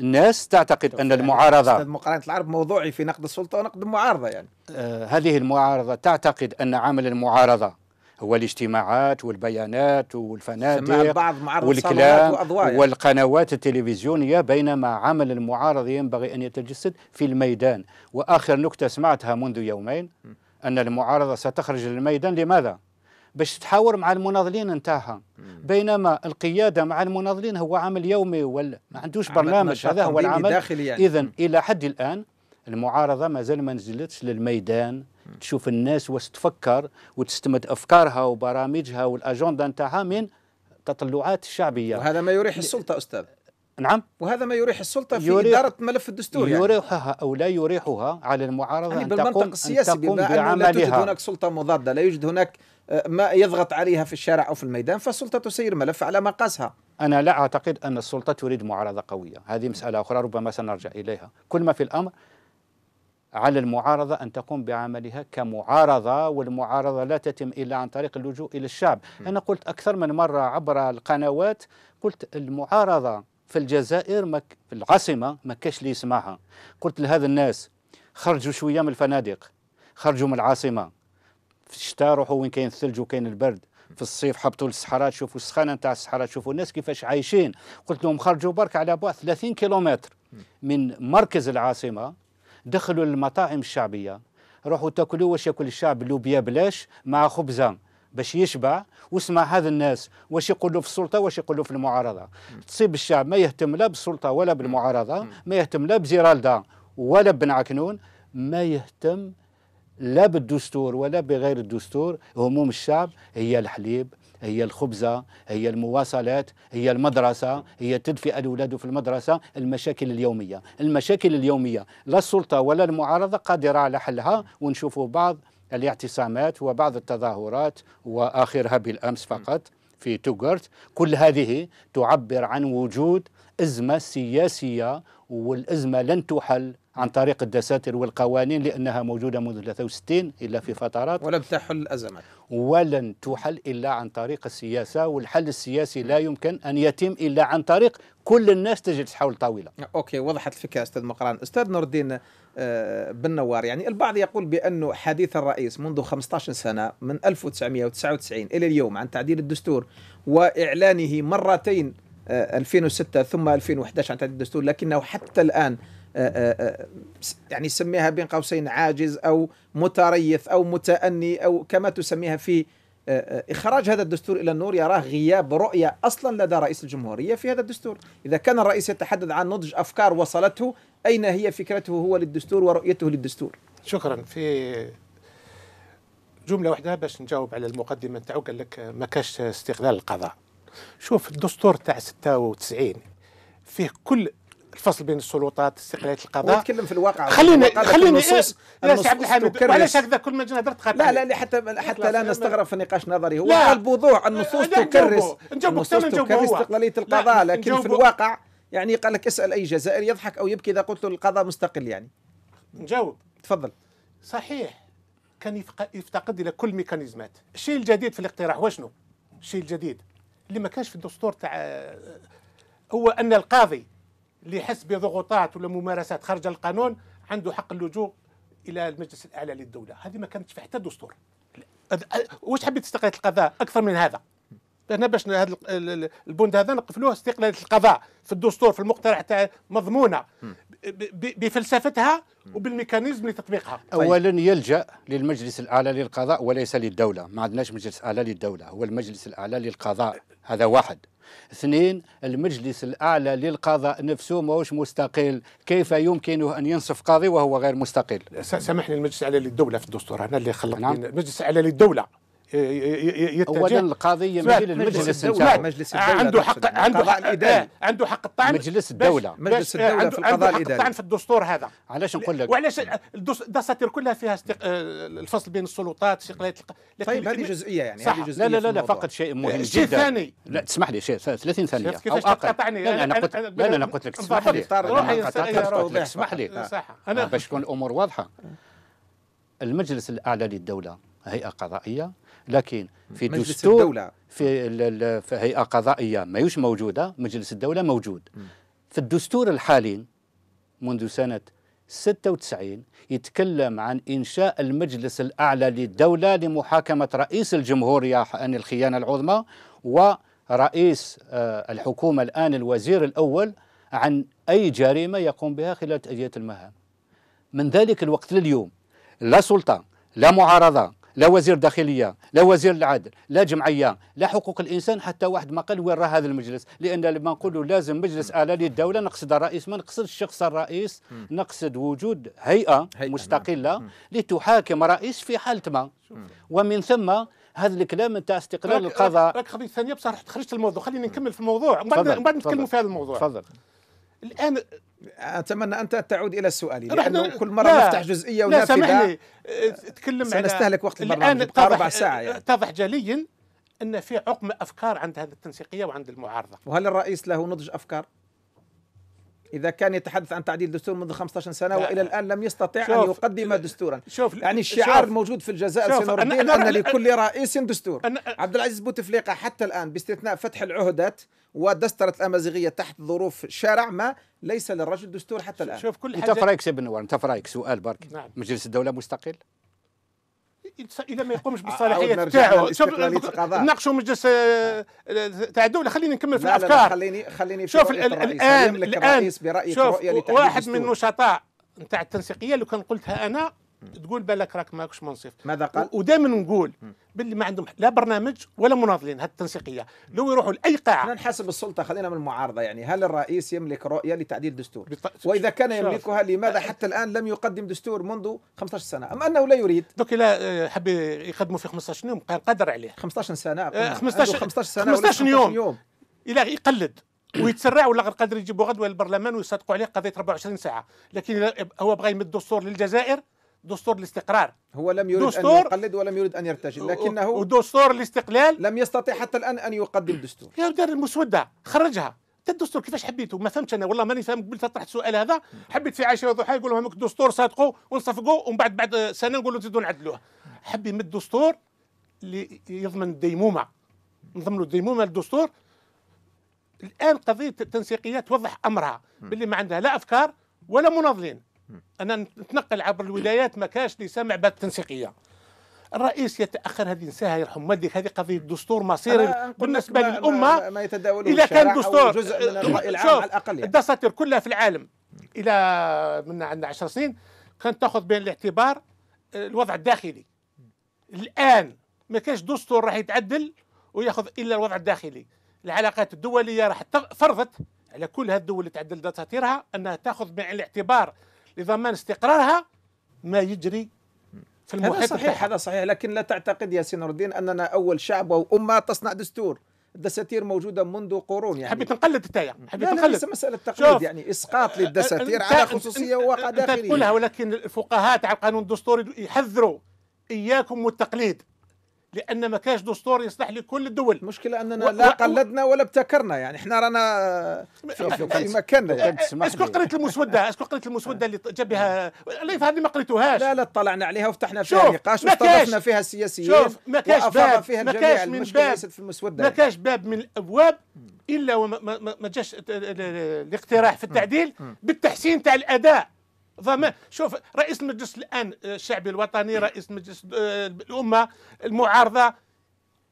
الناس تعتقد أن المعارضة يعني مقارنة العرب موضوعي في نقد السلطة ونقد المعارضة يعني آه هذه المعارضة تعتقد أن عمل المعارضة هو الاجتماعات والبيانات والفنادق بعض والكلام يعني. والقنوات التلفزيونية بينما عمل المعارض ينبغي أن يتجسد في الميدان وآخر نكتة سمعتها منذ يومين أن المعارضة ستخرج للميدان لماذا؟ باش تحاور مع المناضلين انتهى بينما القياده مع المناضلين هو عمل يومي ولا ما عندوش برنامج هذا هو العمل يعني. اذا الى حد الان المعارضه مازال ما نزلتش للميدان تشوف الناس واش تفكر وتستمد افكارها وبرامجها والاجنده نتاعها من تطلعات الشعبيه وهذا ما يريح السلطه استاذ نعم وهذا ما يريح السلطه في يريح اداره الملف الدستوري يعني. يريحها او لا يريحها على المعارضه يعني بالمنطق السياسي بما انه لا توجد هناك سلطه مضاده لا يوجد هناك ما يضغط عليها في الشارع أو في الميدان فالسلطة تسير ملف على مقاسها أنا لا أعتقد أن السلطة تريد معارضة قوية هذه مسألة أخرى ربما سنرجع إليها كل ما في الأمر على المعارضة أن تقوم بعملها كمعارضة والمعارضة لا تتم إلا عن طريق اللجوء إلى الشعب م. أنا قلت أكثر من مرة عبر القنوات قلت المعارضة في الجزائر مك في العاصمة ما كاش لي يسمعها قلت لهذا الناس خرجوا شوية من الفنادق خرجوا من العاصمة في الشتاء روحوا وين كاين الثلج وكاين البرد في الصيف حبطوا للصحراء شوفوا السخانه نتاع الصحراء شوفوا الناس كيفاش عايشين قلت لهم خرجوا برك على بعد 30 كيلومتر من مركز العاصمه دخلوا للمطاعم الشعبيه روحوا تاكلوا واش ياكل الشعب لوبيا بلاش مع خبزه باش يشبع واسمع هذا الناس واش يقولوا في السلطه واش يقولوا في المعارضه تصيب الشعب ما يهتم لا بالسلطه ولا بالمعارضه ما يهتم لا بزيرالدا ولا بن عكنون ما يهتم لا بالدستور ولا بغير الدستور هموم الشعب هي الحليب هي الخبزة هي المواصلات هي المدرسة هي تدفئة الأولاد في المدرسة المشاكل اليومية المشاكل اليومية لا السلطة ولا المعارضة قادرة على حلها ونشوفوا بعض الاعتصامات وبعض التظاهرات وآخرها بالأمس فقط في توغرت كل هذه تعبر عن وجود أزمة سياسية والأزمة لن تحل عن طريق الدساتير والقوانين لأنها موجودة منذ 63 إلا في فترات ولم تحل الازمات ولن تحل إلا عن طريق السياسة والحل السياسي لا يمكن أن يتم إلا عن طريق كل الناس تجلس حول طاولة أوكي وضحت الفكرة أستاذ مقران أستاذ نور الدين آه، بن نوار يعني البعض يقول بانه حديث الرئيس منذ 15 سنة من 1999 إلى اليوم عن تعديل الدستور وإعلانه مرتين 2006 آه، ثم 2011 عن تعديل الدستور لكنه حتى الآن آه، آه، آه، يعني سميها بين قوسين عاجز أو متريث أو متأني أو كما تسميها في إخراج هذا الدستور إلى النور يراه غياب رؤية أصلا لدى رئيس الجمهورية في هذا الدستور إذا كان الرئيس يتحدث عن نضج أفكار وصلته أين هي فكرته هو للدستور ورؤيته للدستور شكرا في جملة واحدة باش نجاوب على المقدمة نتاعو قال لك ما كاش استغلال القضاء شوف الدستور تاع 96 فيه كل الفصل بين السلطات استقلاليه القضاء نتكلم في الواقع خلينا خلينا يا سي عبد الحميد علاش هكذا كل ما جينا درت لا لا لا حتى حتى لا نستغرب في نقاش نظري هو قال بوضوح النصوص تكرس النصوص تكرس استقلاليه القضاء لكن في الواقع يعني قال لك اسال اي جزائري يضحك او يبكي اذا قلت له القضاء مستقل يعني نجاوب تفضل صحيح كان يفتقد الى كل ميكانيزمات الشيء الجديد في الاقتراح وشنو الشيء الجديد اللي ما كانش في الدستور تاع هو ان القاضي اللي يحس بضغوطات ولا ممارسات خارج القانون عنده حق اللجوء الى المجلس الاعلى للدوله هذه ما كانتش في حتى الدستور واش حبيت استقلاليه القضاء اكثر من هذا هنا باش هذا البند هذا نقفلوه استقلاليه القضاء في الدستور في المقترح تاع مضمونه بفلسفتها وبالميكانيزم لتطبيقها طيب. اولا يلجا للمجلس الاعلى للقضاء وليس للدوله ما عندناش مجلس اعلى للدوله هو المجلس الاعلى للقضاء هذا واحد اثنين المجلس الاعلى للقضاء نفسه ماهوش مستقل كيف يمكنه ان ينصف قاضي وهو غير مستقل سامحني المجلس الاعلى للدوله في الدستور هنا اللي خلق نعم. المجلس الاعلى للدوله يتجه اولا القضيه للمجلس المجلس آه، مجلس الدوله عنده حق عنده حق الاداري آه، عنده حق الطعن مجلس الدوله مجلس آه، الدوله في القضاء الاداري عنده حق الطعن في الدستور هذا علاش نقول لك وعلاش الدساتير كلها فيها استق... الفصل بين السلطات استقلاليه طيب هذه جزئيه يعني هذه جزئيه لا لا لا فقط شيء مهم جدا شيء ثاني لا تسمح لي شيء 30 ثانيه او اقل لا انا قلت لا انا قلت لك تسمح لي اسمح لي باش تكون الامور واضحه المجلس الاعلى للدوله هيئه قضائيه لكن في دستور الدولة. في, في هيئه قضائيه ماهيش موجوده مجلس الدوله موجود م. في الدستور الحالي منذ سنه 96 يتكلم عن إنشاء المجلس الأعلى للدولة لمحاكمة رئيس الجمهورية عن الخيانة العظمى ورئيس آه، الحكومة الآن الوزير الأول عن أي جريمة يقوم بها خلال تأدية المهام من ذلك الوقت لليوم لا سلطة لا معارضة لا وزير داخليه لا وزير العدل لا جمعيه لا حقوق الانسان حتى واحد ما قال وين راه هذا المجلس لان لما نقولوا لازم مجلس اعلى للدوله نقصد الرئيس ما نقصدش شخص الرئيس نقصد وجود هيئه, هيئة نعم. مستقله لتحاكم رئيس في حاله ما ومن ثم هذا الكلام نتاع استقلال القضاء راك خبيث ثانيه بصراحه خرجت الموضوع خليني نكمل في الموضوع من بعد نتكلموا في هذا الموضوع تفضل الان اتمنى انت تعود الى السؤال لانه كل مره لا نفتح جزئيه ولا سامحني اه، تكلم سنستهلك وقت البرنامج ربع ساعه يعني اه، اتضح جليا ان في عقم افكار عند هذه التنسيقيه وعند المعارضه وهل الرئيس له نضج افكار؟ اذا كان يتحدث عن تعديل دستور منذ 15 سنه والى الان لم يستطع ان يقدم دستورا شوف يعني الشعار الموجود في الجزائر سنوردين ان لكل رئيس دستور عبد العزيز بوتفليقه حتى الان باستثناء فتح العهدات ودسترة الأمازيغية تحت ظروف شارع ما ليس للرجل دستور حتى الآن شوف كل حاجة أنت فرايك رأيك أنت في رأيك سؤال برك نعم. مجلس الدولة مستقل اذا ما يقومش بالصلاحيات تاعو ناقشوا مجلس آه، تاع الدوله خليني نكمل في لا الافكار لا لا خليني خليني شوف الان الان برأيك شوف واحد من النشطاء نتاع التنسيقيه اللي كان قلتها انا تقول بالك راك ماكش منصف ماذا قال ودائما نقول باللي ما عندهم لا برنامج ولا مناضلين هالتنسيقيه لو يروحوا لاي قاعه احنا نحاسب السلطه خلينا من المعارضه يعني هل الرئيس يملك رؤيه لتعديل دستور بط... واذا كان يملكها لماذا أه، حتى الان لم يقدم دستور منذ 15 سنه ام انه لا يريد دوك لا أه، حب يقدموا في 15 يوم قال قادر عليه 15 سنه 15 15 أه، نعم. سنه 15 يوم, يوم. الى يقلد [CLEARS THROAT] ويتسرع ولا غير قادر يجيبوا غدوه للبرلمان ويصدقوا عليه قضيه 24 ساعه لكن هو بغى يمد الدستور للجزائر دستور الاستقرار هو لم يريد أن يقلد ولم يريد أن يرتجل لكنه ودستور الاستقلال لم يستطع حتى الآن أن يقدم دستور يا دار المسودة خرجها الدستور كيفاش حبيته ما فهمتش انا والله ماني فاهم قبل طرحت السؤال هذا حبيت في عائشه وضحى يقول لهم الدستور صادقوا ونصفقوا ومن بعد بعد سنه نقولوا تزيدوا نعدلوه حب يمد الدستور اللي يضمن الديمومه نضمنوا الديمومه للدستور الان قضيه التنسيقيه توضح امرها باللي ما عندها لا افكار ولا مناضلين انا نتنقل عبر الولايات ما كاش لي سامع بات تنسيقيه الرئيس يتاخر هذه نساها يرحم والديك هذه قضيه دستور مصيري بالنسبه ما للامه ما, ما اذا كان دستور جزء من الراي العام على الاقل يعني. الدساتير كلها في العالم الى من عندنا 10 سنين كانت تاخذ بين الاعتبار آه، الوضع الداخلي الان ما كانش دستور راح يتعدل وياخذ الا الوضع الداخلي العلاقات الدوليه راح فرضت على كل هذه الدول اللي تعدل دساتيرها انها تاخذ بعين الاعتبار لضمان استقرارها ما يجري في المحيط هذا صحيح هذا صحيح لكن لا تعتقد يا سين الدين اننا اول شعب او امه تصنع دستور الدساتير موجوده منذ قرون يعني حبيت نقلد تايا حبيت نقلد ليس مساله تقليد يعني اسقاط للدساتير على خصوصيه وواقع داخلي تقولها ولكن الفقهاء تاع القانون الدستوري يحذروا اياكم والتقليد لان ما كاش دستور يصلح لكل الدول المشكله اننا و... لا قلدنا ولا ابتكرنا يعني احنا رانا في مكاننا يعني اسكو قريت المسوده اسكو قريت المسوده اللي جابها ليف هذه ما قريتوهاش لا لا اطلعنا عليها وفتحنا فيها نقاش واستضفنا فيها السياسيين شوف ما كاش باب فيها ما كاش من باب في المسوده ما كاش باب من الابواب الا وما ما جاش الاقتراح في التعديل بالتحسين تاع الاداء فما شوف رئيس المجلس الان آه، الشعبي الوطني رئيس مجلس آه، الامه المعارضه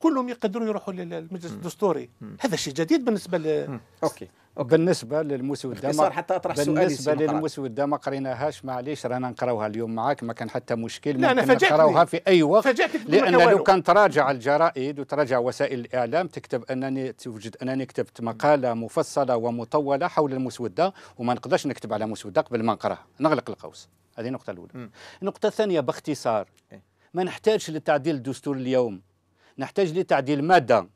كلهم يقدروا يروحوا للمجلس الدستوري هذا شيء جديد بالنسبه ل اوكي بالنسبه للمسوده ما حتى اطرح سؤال بالنسبه للمسوده ما قريناهاش معليش رانا نقراوها اليوم معاك ما كان حتى مشكل لا ممكن نقراوها في اي وقت لان لو كان تراجع الجرائد وتراجع وسائل الاعلام تكتب انني توجد انني كتبت مقاله مفصله ومطوله حول المسوده وما نقدرش نكتب على مسوده قبل ما نقراها نغلق القوس هذه النقطه الاولى النقطه الثانيه باختصار إيه. ما نحتاجش للتعديل الدستوري اليوم نحتاج لتعديل ماده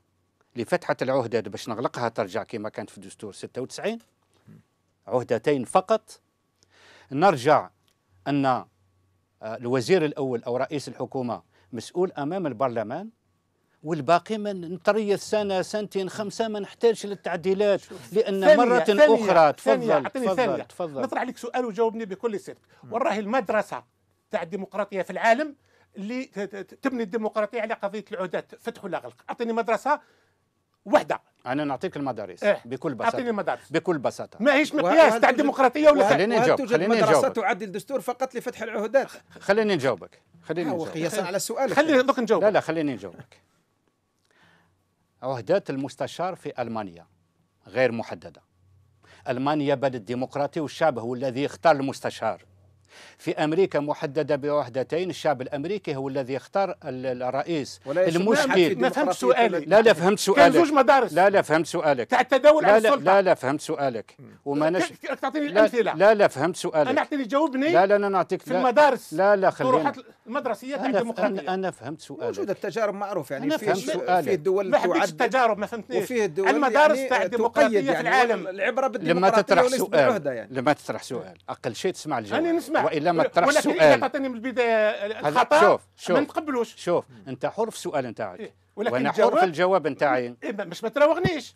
لفتحه العهده باش نغلقها ترجع كما كانت في الدستور 96 عهدتين فقط نرجع ان آه، الوزير الاول او رئيس الحكومه مسؤول امام البرلمان والباقي من نتريث سنه سنتين خمسه ما نحتاجش للتعديلات لان ثانية مره ثانية اخرى ثانية تفضل ثانية تفضل ثانية تفضل نطرح لك سؤال وجاوبني بكل صدق والراهي المدرسه تاع الديمقراطيه في العالم اللي تبني الديمقراطيه على قضيه العودات فتح ولا غلق اعطيني مدرسه وحده انا نعطيك المدارس إيه؟ بكل بساطه اعطيني المدارس بكل بساطه ماهيش مقياس تاع الديمقراطيه ولا خليني نجاوب خليني نجاوب تعدل الدستور فقط لفتح العهدات خليني نجاوبك خليني نجاوبك قياسا على سؤالك خليني دوك نجاوبك لا لا خليني نجاوبك عهدات المستشار في المانيا غير محدده المانيا بلد ديمقراطي والشعب هو الذي يختار المستشار في امريكا محدده بوحدتين الشعب الامريكي هو الذي يختار الرئيس المشكل ما فهمت سؤالي لا لا فهمت سؤالك كان زوج مدارس لا لا فهمت سؤالك تاع التداول على السلطه لا لا فهمت سؤالك وما نش... تعطيني الامثله لا لا فهمت سؤالك انا اعطيني جاوبني لا لا انا نعطيك في المدارس لا لا خلينا المدرسيه تاع الديمقراطيه انا فهمت سؤالك وجود التجارب معروف يعني أنا فهمت سؤالك في دول ما حبيتش التجارب ما فهمتنيش وفيه الدول المدارس يعني تاع الديمقراطيه في يعني العالم العبره بالديمقراطيه لما تطرح سؤال يعني. لما تطرح سؤال اقل شيء تسمع الجواب انا نسمع والا ما تطرحش سؤال ولكن تعطيني من البدايه الخطا شوف شوف ما نتقبلوش شوف انت حر في السؤال نتاعك إيه. ولكن وانا حر في الجواب نتاعي باش إيه، مش ما تراوغنيش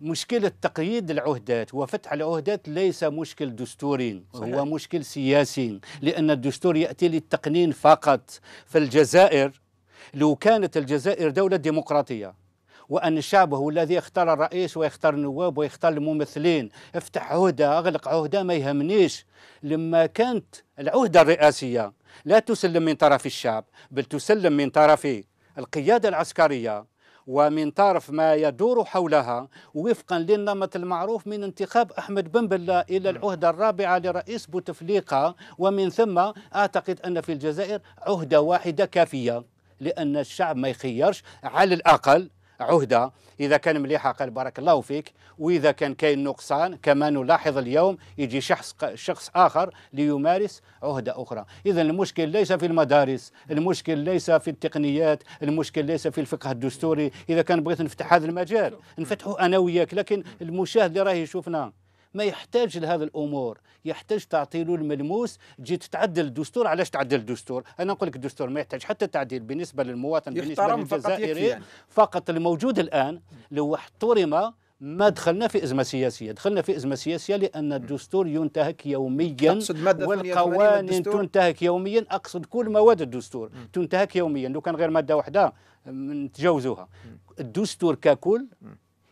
مشكلة تقييد العهدات وفتح العهدات ليس مشكل دستوري صحيح. هو مشكل سياسي لأن الدستور يأتي للتقنين فقط في الجزائر لو كانت الجزائر دولة ديمقراطية وان الشعب هو الذي يختار الرئيس ويختار النواب ويختار الممثلين افتح عهدة أغلق عهدة ما يهمنيش لما كانت العهدة الرئاسية لا تسلم من طرف الشعب بل تسلم من طرف القيادة العسكرية ومن طرف ما يدور حولها وفقا للنمط المعروف من انتخاب احمد بن بلا الى العهده الرابعه لرئيس بوتفليقه ومن ثم اعتقد ان في الجزائر عهده واحده كافيه لان الشعب ما يخيرش على الاقل عهدة إذا كان مليحة قال بارك الله فيك وإذا كان كاين نقصان كما نلاحظ اليوم يجي شخص شخص آخر ليمارس عهدة أخرى إذا المشكل ليس في المدارس المشكل ليس في التقنيات المشكل ليس في الفقه الدستوري إذا كان بغيت نفتح هذا المجال نفتحه أنا وياك لكن المشاهد اللي راه يشوفنا ما يحتاج لهذه الامور يحتاج تعطيله الملموس تجي تتعدل الدستور علاش تعدل الدستور انا نقول لك الدستور ما يحتاج حتى تعديل بالنسبه للمواطن بالنسبه للجزائري فقط, يعني. فقط الموجود الان لو احترم ما دخلنا في ازمه سياسيه، دخلنا في ازمه سياسيه لان الدستور ينتهك يوميا والقوانين تنتهك يوميا اقصد كل مواد الدستور م. تنتهك يوميا لو كان غير ماده واحده نتجاوزوها الدستور ككل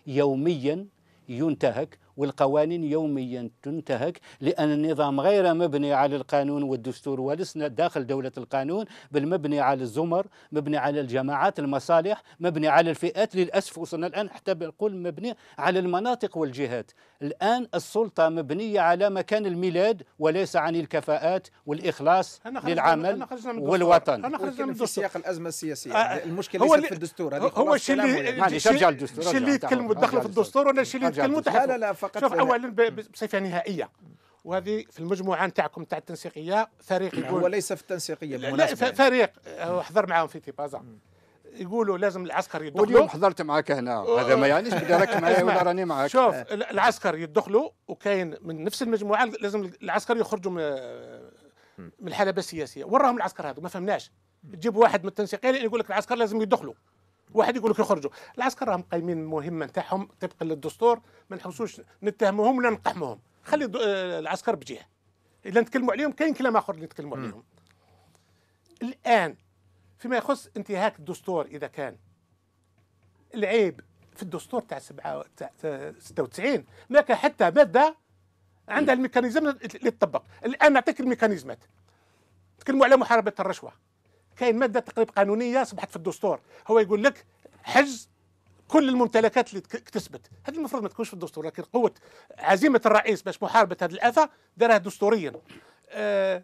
يوميا ينتهك والقوانين يوميا تنتهك لأن النظام غير مبني على القانون والدستور ولسنا داخل دولة القانون بل مبني على الزمر مبني على الجماعات المصالح مبني على الفئات للأسف وصلنا الآن حتى بنقول مبني على المناطق والجهات الآن السلطة مبنية على مكان الميلاد وليس عن الكفاءات والإخلاص للعمل والوطن أنا خرجنا من الدستور سياق الأزمة السياسية آه المشكلة هو في الدستور هو الشيء اللي الشيء اللي يتكلموا في الدستور ولا الشيء اللي يتكلموا لا لا فقط شوف اولا بصفه نهائيه وهذه في المجموعه نتاعكم تاع التنسيقيه فريق يقول هو ليس في التنسيقيه لا يعني. فريق آه، حضر معاهم في تيبازا يقولوا لازم العسكر يدخلوا واليوم حضرت معاك هنا هذا ما يعنيش بدي راك معايا ولا راني معاك شوف العسكر يدخلوا وكاين من نفس المجموعه لازم العسكر يخرجوا من من الحلبه السياسيه وين راهم العسكر هذو ما فهمناش تجيب واحد من التنسيقيه يقول لك العسكر لازم يدخلوا واحد يقول لك يخرجوا العسكر راهم قايمين المهمه نتاعهم طبقا للدستور ما نحوسوش نتهموهم ولا نقحموهم خلي آه، العسكر بجهه اذا نتكلموا عليهم كاين كلام اخر اللي نتكلموا عليهم الان فيما يخص انتهاك الدستور اذا كان العيب في الدستور تاع تاع 96 ما كان حتى ماده عندها الميكانيزم اللي تطبق الان نعطيك الميكانيزمات تكلموا على محاربه الرشوه كاين ماده تقريب قانونيه صبحت في الدستور هو يقول لك حجز كل الممتلكات اللي اكتسبت هذه المفروض ما تكونش في الدستور لكن قوه عزيمه الرئيس باش محاربه هذا الاذى دارها دستوريا آه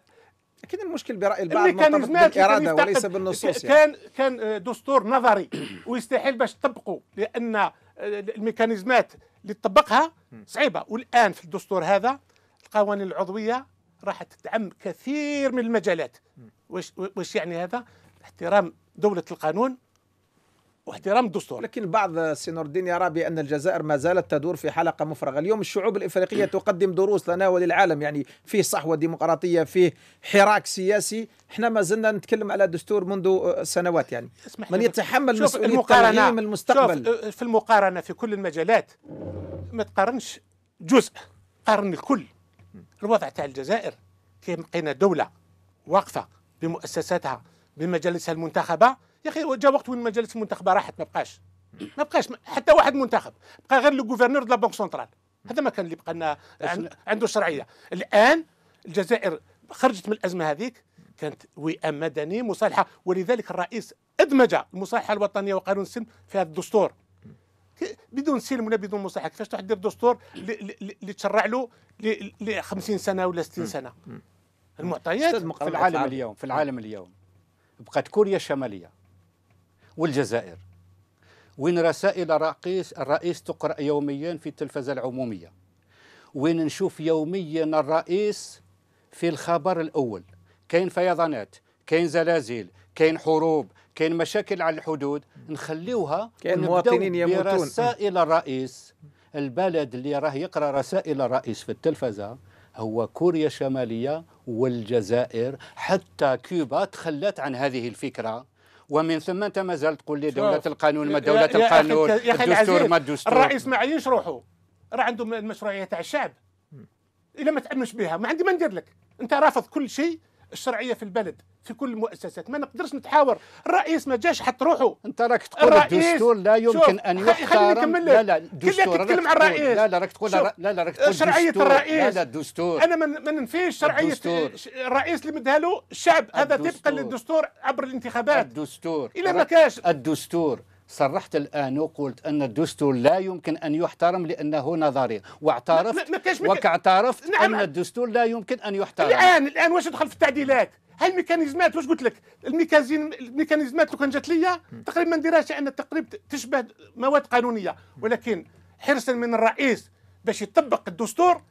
اكيد المشكل براي البعض مرتبط بالاراده وليس بالنصوص يعني. كان كان دستور نظري ويستحيل باش تطبقه لان آه، الميكانيزمات اللي تطبقها صعيبه والان في الدستور هذا القوانين العضويه راح تدعم كثير من المجالات وش, وش يعني هذا احترام دولة القانون واحترام الدستور لكن البعض سي نور الدين يرى بان الجزائر ما زالت تدور في حلقه مفرغه اليوم الشعوب الافريقيه إيه. تقدم دروس لنا وللعالم يعني فيه صحوه ديمقراطيه فيه حراك سياسي احنا ما زلنا نتكلم على دستور منذ سنوات يعني إيه، من يتحمل مسؤوليه المقارنه من المستقبل شوف في المقارنه في كل المجالات ما تقارنش جزء قارن الكل الوضع تاع الجزائر كي بقينا دوله واقفه بمؤسساتها بمجالسها المنتخبه يا اخي جا وقت وين المجالس المنتخبه راحت ما بقاش ما بقاش حتى واحد منتخب بقى غير لو غوفرنور لا بنك سنترال هذا ما كان اللي بقى لنا عنده الشرعيه الان الجزائر خرجت من الازمه هذيك كانت وئام مدني مصالحه ولذلك الرئيس ادمج المصالحه الوطنيه وقانون السلم في هذا الدستور بدون سلم ولا بدون مصالحه كيفاش تحضر دستور اللي تشرع له ل 50 سنه ولا 60 سنه المعطيات في العالم اليوم في العالم اليوم بقت كوريا الشماليه والجزائر وين رسائل الرئيس الرئيس تقرا يوميا في التلفزه العموميه وين نشوف يوميا الرئيس في الخبر الاول كاين فيضانات كاين زلازل كاين حروب كاين مشاكل على الحدود نخليوها كاين مواطنين يموتون رسائل الرئيس البلد اللي راه يقرا رسائل الرئيس في التلفزه هو كوريا الشماليه والجزائر حتى كوبا تخلت عن هذه الفكره ومن ثم انت ما زلت تقول لي دوله القانون ما دوله القانون الدستور ما الدستور الرئيس ما عينش روحه راه عنده المشروعيه تاع الشعب الا ما تامنش بها ما عندي ما ندير لك انت رافض كل شيء الشرعيه في البلد في كل المؤسسات ما نقدرش نتحاور الرئيس ما جاش حط روحه انت راك تقول الدستور لا يمكن ان يحترم نكمل لا لا دستور راك تتكلم على الرئيس لا لا راك تقول لا لا راك تقول شرعيه الرئيس لا لا الدستور انا ما ننفيش شرعيه الرئيس اللي مدها له الشعب هذا طبقا للدستور عبر الانتخابات الدستور الى ما كاش الدستور صرحت الان وقلت ان الدستور لا يمكن ان يحترم لانه نظري واعترفت ما نعم. ان الدستور لا يمكن ان يحترم الان الان واش دخل في التعديلات هاي الميكانيزمات واش قلت لك الميكانيزمات لو كان جات ليا تقريبا ما نديرهاش ان تقريبا تشبه مواد قانونيه ولكن حرصا من الرئيس باش يطبق الدستور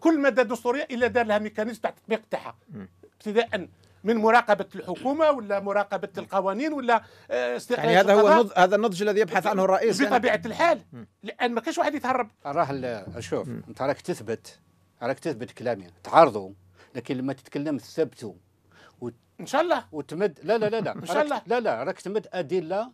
كل ماده دستوريه الا دار لها ميكانيزم تاع التطبيق تاعها ابتداء من مراقبه الحكومه ولا مراقبه القوانين ولا آه، استقلال يعني هذا هو النضج هذا النضج الذي يبحث عنه الرئيس بطبيعه يعني. الحال لان ما كاينش واحد يتهرب راه آه، شوف انت راك تثبت راك تثبت كلامي تعارضوا لكن لما تتكلم تثبتوا وت... ان شاء الله وتمد لا لا لا لا [LAUGHS] ان شاء الله لا لا راك تمد ادله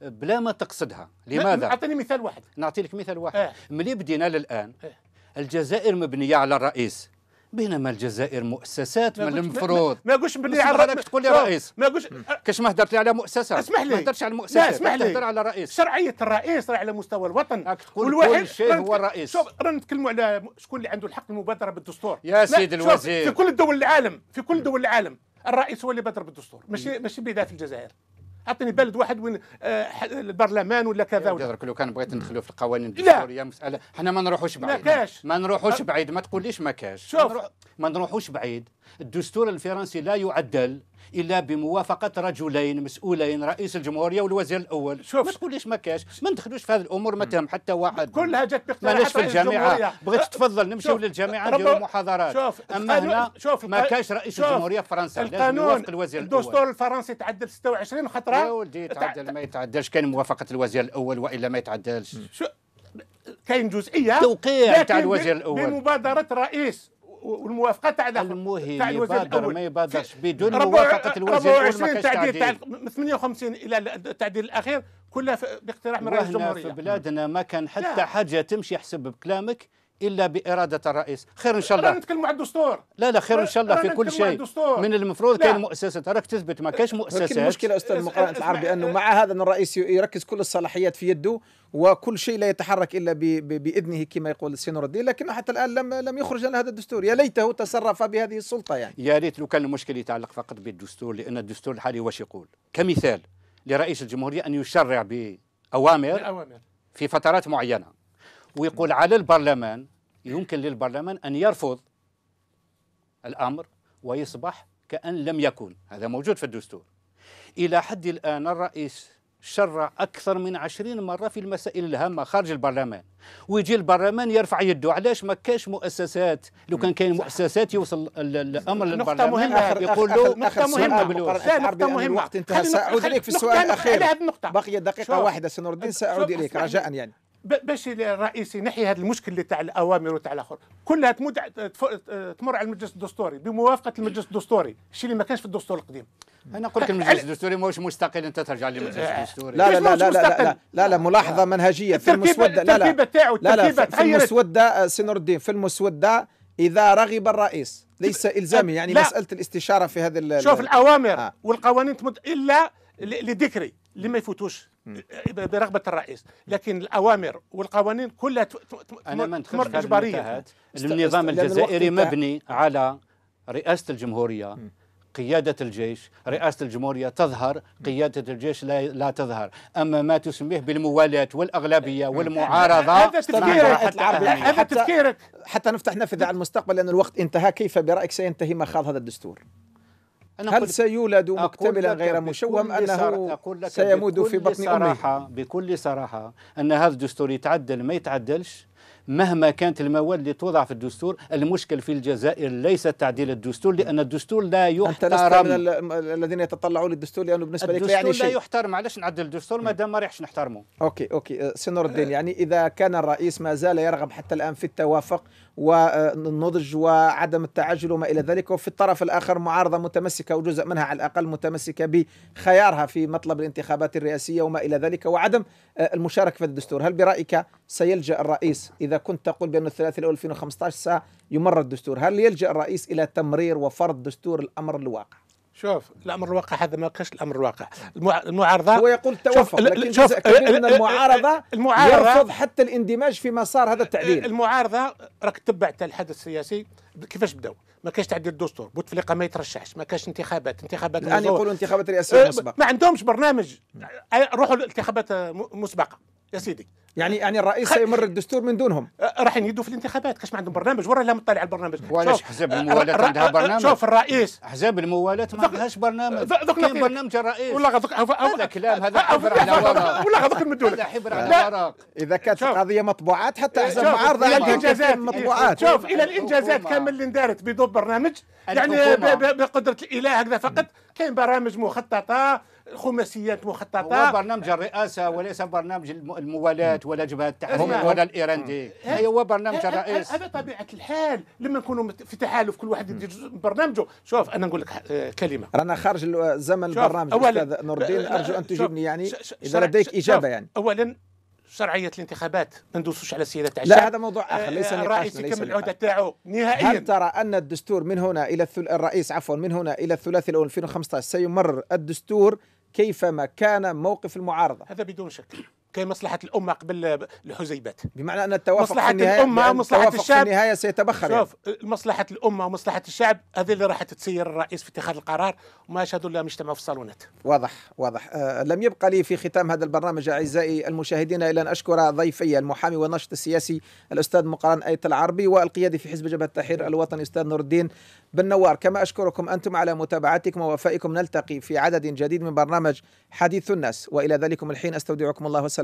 بلا ما تقصدها لماذا اعطيني مثال واحد نعطي لك مثال واحد اه. ملي بدينا للان اه. الجزائر مبنيه على الرئيس بينما الجزائر مؤسسات من المفروض ما قلتش باللي على الرئيس تقول لي رئيس ما قلتش كاش ما هدرت على مؤسسه اسمح لي ما هدرتش على المؤسسه اسمح لي تهدر على رئيس شرعيه الرئيس راه على مستوى الوطن والواحد كل شيء هو الرئيس شوف رانا نتكلموا على شكون اللي عنده الحق المبادره بالدستور يا سيدي الوزير في كل دول العالم في كل دول العالم الرئيس هو اللي بادر بالدستور ماشي ماشي بدايه الجزائر اعطيني بلد واحد وين آه، البرلمان ولا كذا ولا لو كان بغيت ندخلوا في القوانين الدستوريه مساله حنا ما نروحوش بعيد ما كاش ما نروحوش بعيد ما تقوليش ما كاش شوف ما نروحوش بعيد الدستور الفرنسي لا يعدل الا بموافقه رجلين مسؤولين رئيس الجمهوريه والوزير الاول شوف ما تقوليش ما كاش ما ندخلوش في هذه الامور ما تهم حتى واحد كلها جات مالاش في الجامعه بغيت تفضل نمشيو للجامعه نديروا محاضرات شوف اما هنا شوف ما كاش رئيس شوف الجمهوريه في فرنسا القانون الوزير الاول الدستور الفرنسي تعدل 26 خطره يا ولدي تعدل ما يتعدلش كان موافقه الوزير الاول والا ما يتعدلش كاين جزئيه توقيع تاع الوزير الاول بمبادره رئيس والموافقه تاع المهم تاع الوزير الاول ما يبادرش بدون موافقه الوزير الاول ما كانش تعديل تاع 58 الى التعديل الاخير كلها باقتراح من رئيس الجمهوريه في بلادنا ما كان حتى حاجه تمشي حسب بكلامك الا باراده الرئيس خير ان شاء الله نتكلموا على الدستور لا لا خير ان شاء الله في كل شيء من المفروض كاين مؤسسات راك تثبت ما كاش لكن المشكله استاذ مقارنه العربي انه مع هذا ان الرئيس يركز كل الصلاحيات في يده وكل شيء لا يتحرك الا باذنه كما يقول السينور الدين لكن حتى الان لم لم يخرج لنا هذا الدستور يا ليته تصرف بهذه السلطه يعني يا ريت لو كان المشكل يتعلق فقط بالدستور لان الدستور الحالي واش يقول كمثال لرئيس الجمهوريه ان يشرع باوامر في فترات معينه ويقول على البرلمان يمكن للبرلمان أن يرفض الأمر ويصبح كأن لم يكن هذا موجود في الدستور إلى حد الآن الرئيس شرع أكثر من عشرين مرة في المسائل الهامة خارج البرلمان ويجي البرلمان يرفع يده علاش ما كاش مؤسسات لو كان كاين مؤسسات يوصل الأمر للبرلمان نقطة مهمة يقول له نقطة مهمة لا نقطة مهمة الوقت انتهى سأعود إليك في السؤال الأخير بقي دقيقة واحدة سنور الدين سأعود إليك رجاء يعني باش الرئيسي نحي هذا المشكل تاع الاوامر وتاع الاخر كلها تمد تمر على المجلس الدستوري بموافقه المجلس الدستوري الشيء اللي ما كانش في الدستور القديم انا قلت أه، المجلس أه، الدستوري ماهوش مستقل انت ترجع للمجلس أه، الدستوري لا لا لا لا لا, لا, لا, لا لا ملاحظه منهجيه في المسوده لا لا لا لا في المسوده سي نور الدين في المسوده اذا رغب الرئيس ليس الزامي يعني لا. مساله الاستشاره في هذا شوف الاوامر آه. والقوانين تمد الا لذكري اللي ما يفوتوش إيه، برغبه الرئيس لكن الاوامر والقوانين كلها تمر اجباريه النظام الجزائري مبني على رئاسه الجمهوريه قيادة الجيش رئاسة الجمهورية تظهر قيادة الجيش لا, لا تظهر أما ما تسميه بالموالاة والأغلبية والمعارضة هذا تفكيرك هذا تفكيرك حتى نفتح نافذة على المستقبل لأن الوقت انتهى كيف برأيك سينتهي مخاض هذا الدستور أنا هل سيولد مكتملا غير مشوم أنه أقول لك سيموت في بطن صراحة أمه بكل صراحة أن هذا الدستور يتعدل ما يتعدلش مهما كانت المواد اللي توضع في الدستور المشكل في الجزائر ليس تعديل الدستور لان الدستور لا يحترم انت من الذين يتطلعون للدستور لانه بالنسبه لك يعني لا يعني شيء لا يحترم علاش نعدل الدستور ما دام ما ريحش نحترمه اوكي اوكي سي نور الدين يعني اذا كان الرئيس ما زال يرغب حتى الان في التوافق والنضج وعدم التعجل وما الى ذلك وفي الطرف الاخر معارضه متمسكه وجزء منها على الاقل متمسكه بخيارها في مطلب الانتخابات الرئاسيه وما الى ذلك وعدم آه، المشاركه في الدستور، هل برايك سيلجا الرئيس اذا كنت تقول بان الثلاثي الاول 2015 سيمرر الدستور، هل يلجا الرئيس الى تمرير وفرض دستور الامر الواقع؟ شوف الامر الواقع هذا ما كاش الامر الواقع المعارضه هو يقول التوافق لكن شوف كبير من المعارضه المعارضه يرفض حتى الاندماج في مسار هذا التعديل المعارضه راك تبعت حتى الحدث السياسي كيفاش بداو ما كاش تعديل الدستور بوتفليقه ما يترشحش ما كاش انتخابات انتخابات الان يقولوا انتخابات رئاسيه أه، مسبقه ما عندهمش برنامج نعم. أه، روحوا الانتخابات آه، مسبقه يا سيدي يعني يعني الرئيس خل... سيمر الدستور من دونهم أه، راح يدوا في الانتخابات كاش ما عندهم برنامج ولا لا مطلع على البرنامج وعلاش حزب أه، الموالاه ر... عندها أه، برنامج شوف الرئيس احزاب الموالاه ما عندهاش برنامج ذوك كاين برنامج الرئيس ولا هذا كلام هذا حبر على ورق والله غذوك نمدوا هذا حبر على ورق اذا كانت القضيه مطبوعات حتى احزاب إيه، معارضه عندها انجازات مطبوعات شوف الى الانجازات كامل اللي اندارت بدون برنامج يعني بقدره الاله هكذا فقط كاين برامج مخططه خماسيات مخططه هو برنامج الرئاسه وليس برنامج الموالاه ولا جبهه التحرير ولا هي هو برنامج الرئيس هذا طبيعه الحال لما نكونوا في تحالف كل واحد يدير برنامجه شوف انا نقول لك آه، كلمه رانا خارج زمن البرنامج استاذ نور الدين آه، ارجو ان آه، تجيبني يعني اذا لديك اجابه يعني اولا شرعيه الانتخابات ما ندوسوش على سياده عشاء لا هذا موضوع اخر ليس نقاشنا الرئيس يكمل العهده تاعو نهائيا هل ترى ان الدستور من هنا الى الثل... الرئيس عفوا من هنا الى الثلاثي الاول 2015 سيمرر الدستور كيفما كان موقف المعارضة هذا بدون شك كان مصلحه الامه قبل الحزيبات بمعنى ان التوافق مصلحه في النهاية الامه ومصلحه الشعب في النهايه سيتبخر يعني. شوف يعني. مصلحه الامه ومصلحه الشعب هذه اللي راح تتسير الرئيس في اتخاذ القرار وما يشهدوا الا مجتمع في الصالونات واضح واضح آه لم يبقى لي في ختام هذا البرنامج اعزائي المشاهدين الا ان اشكر ضيفي المحامي والناشط السياسي الاستاذ مقران ايت العربي والقيادي في حزب جبهه التحرير الوطني الاستاذ نور الدين بن نوار كما اشكركم انتم على متابعتكم ووفائكم نلتقي في عدد جديد من برنامج حديث الناس والى ذلكم الحين استودعكم الله والسلام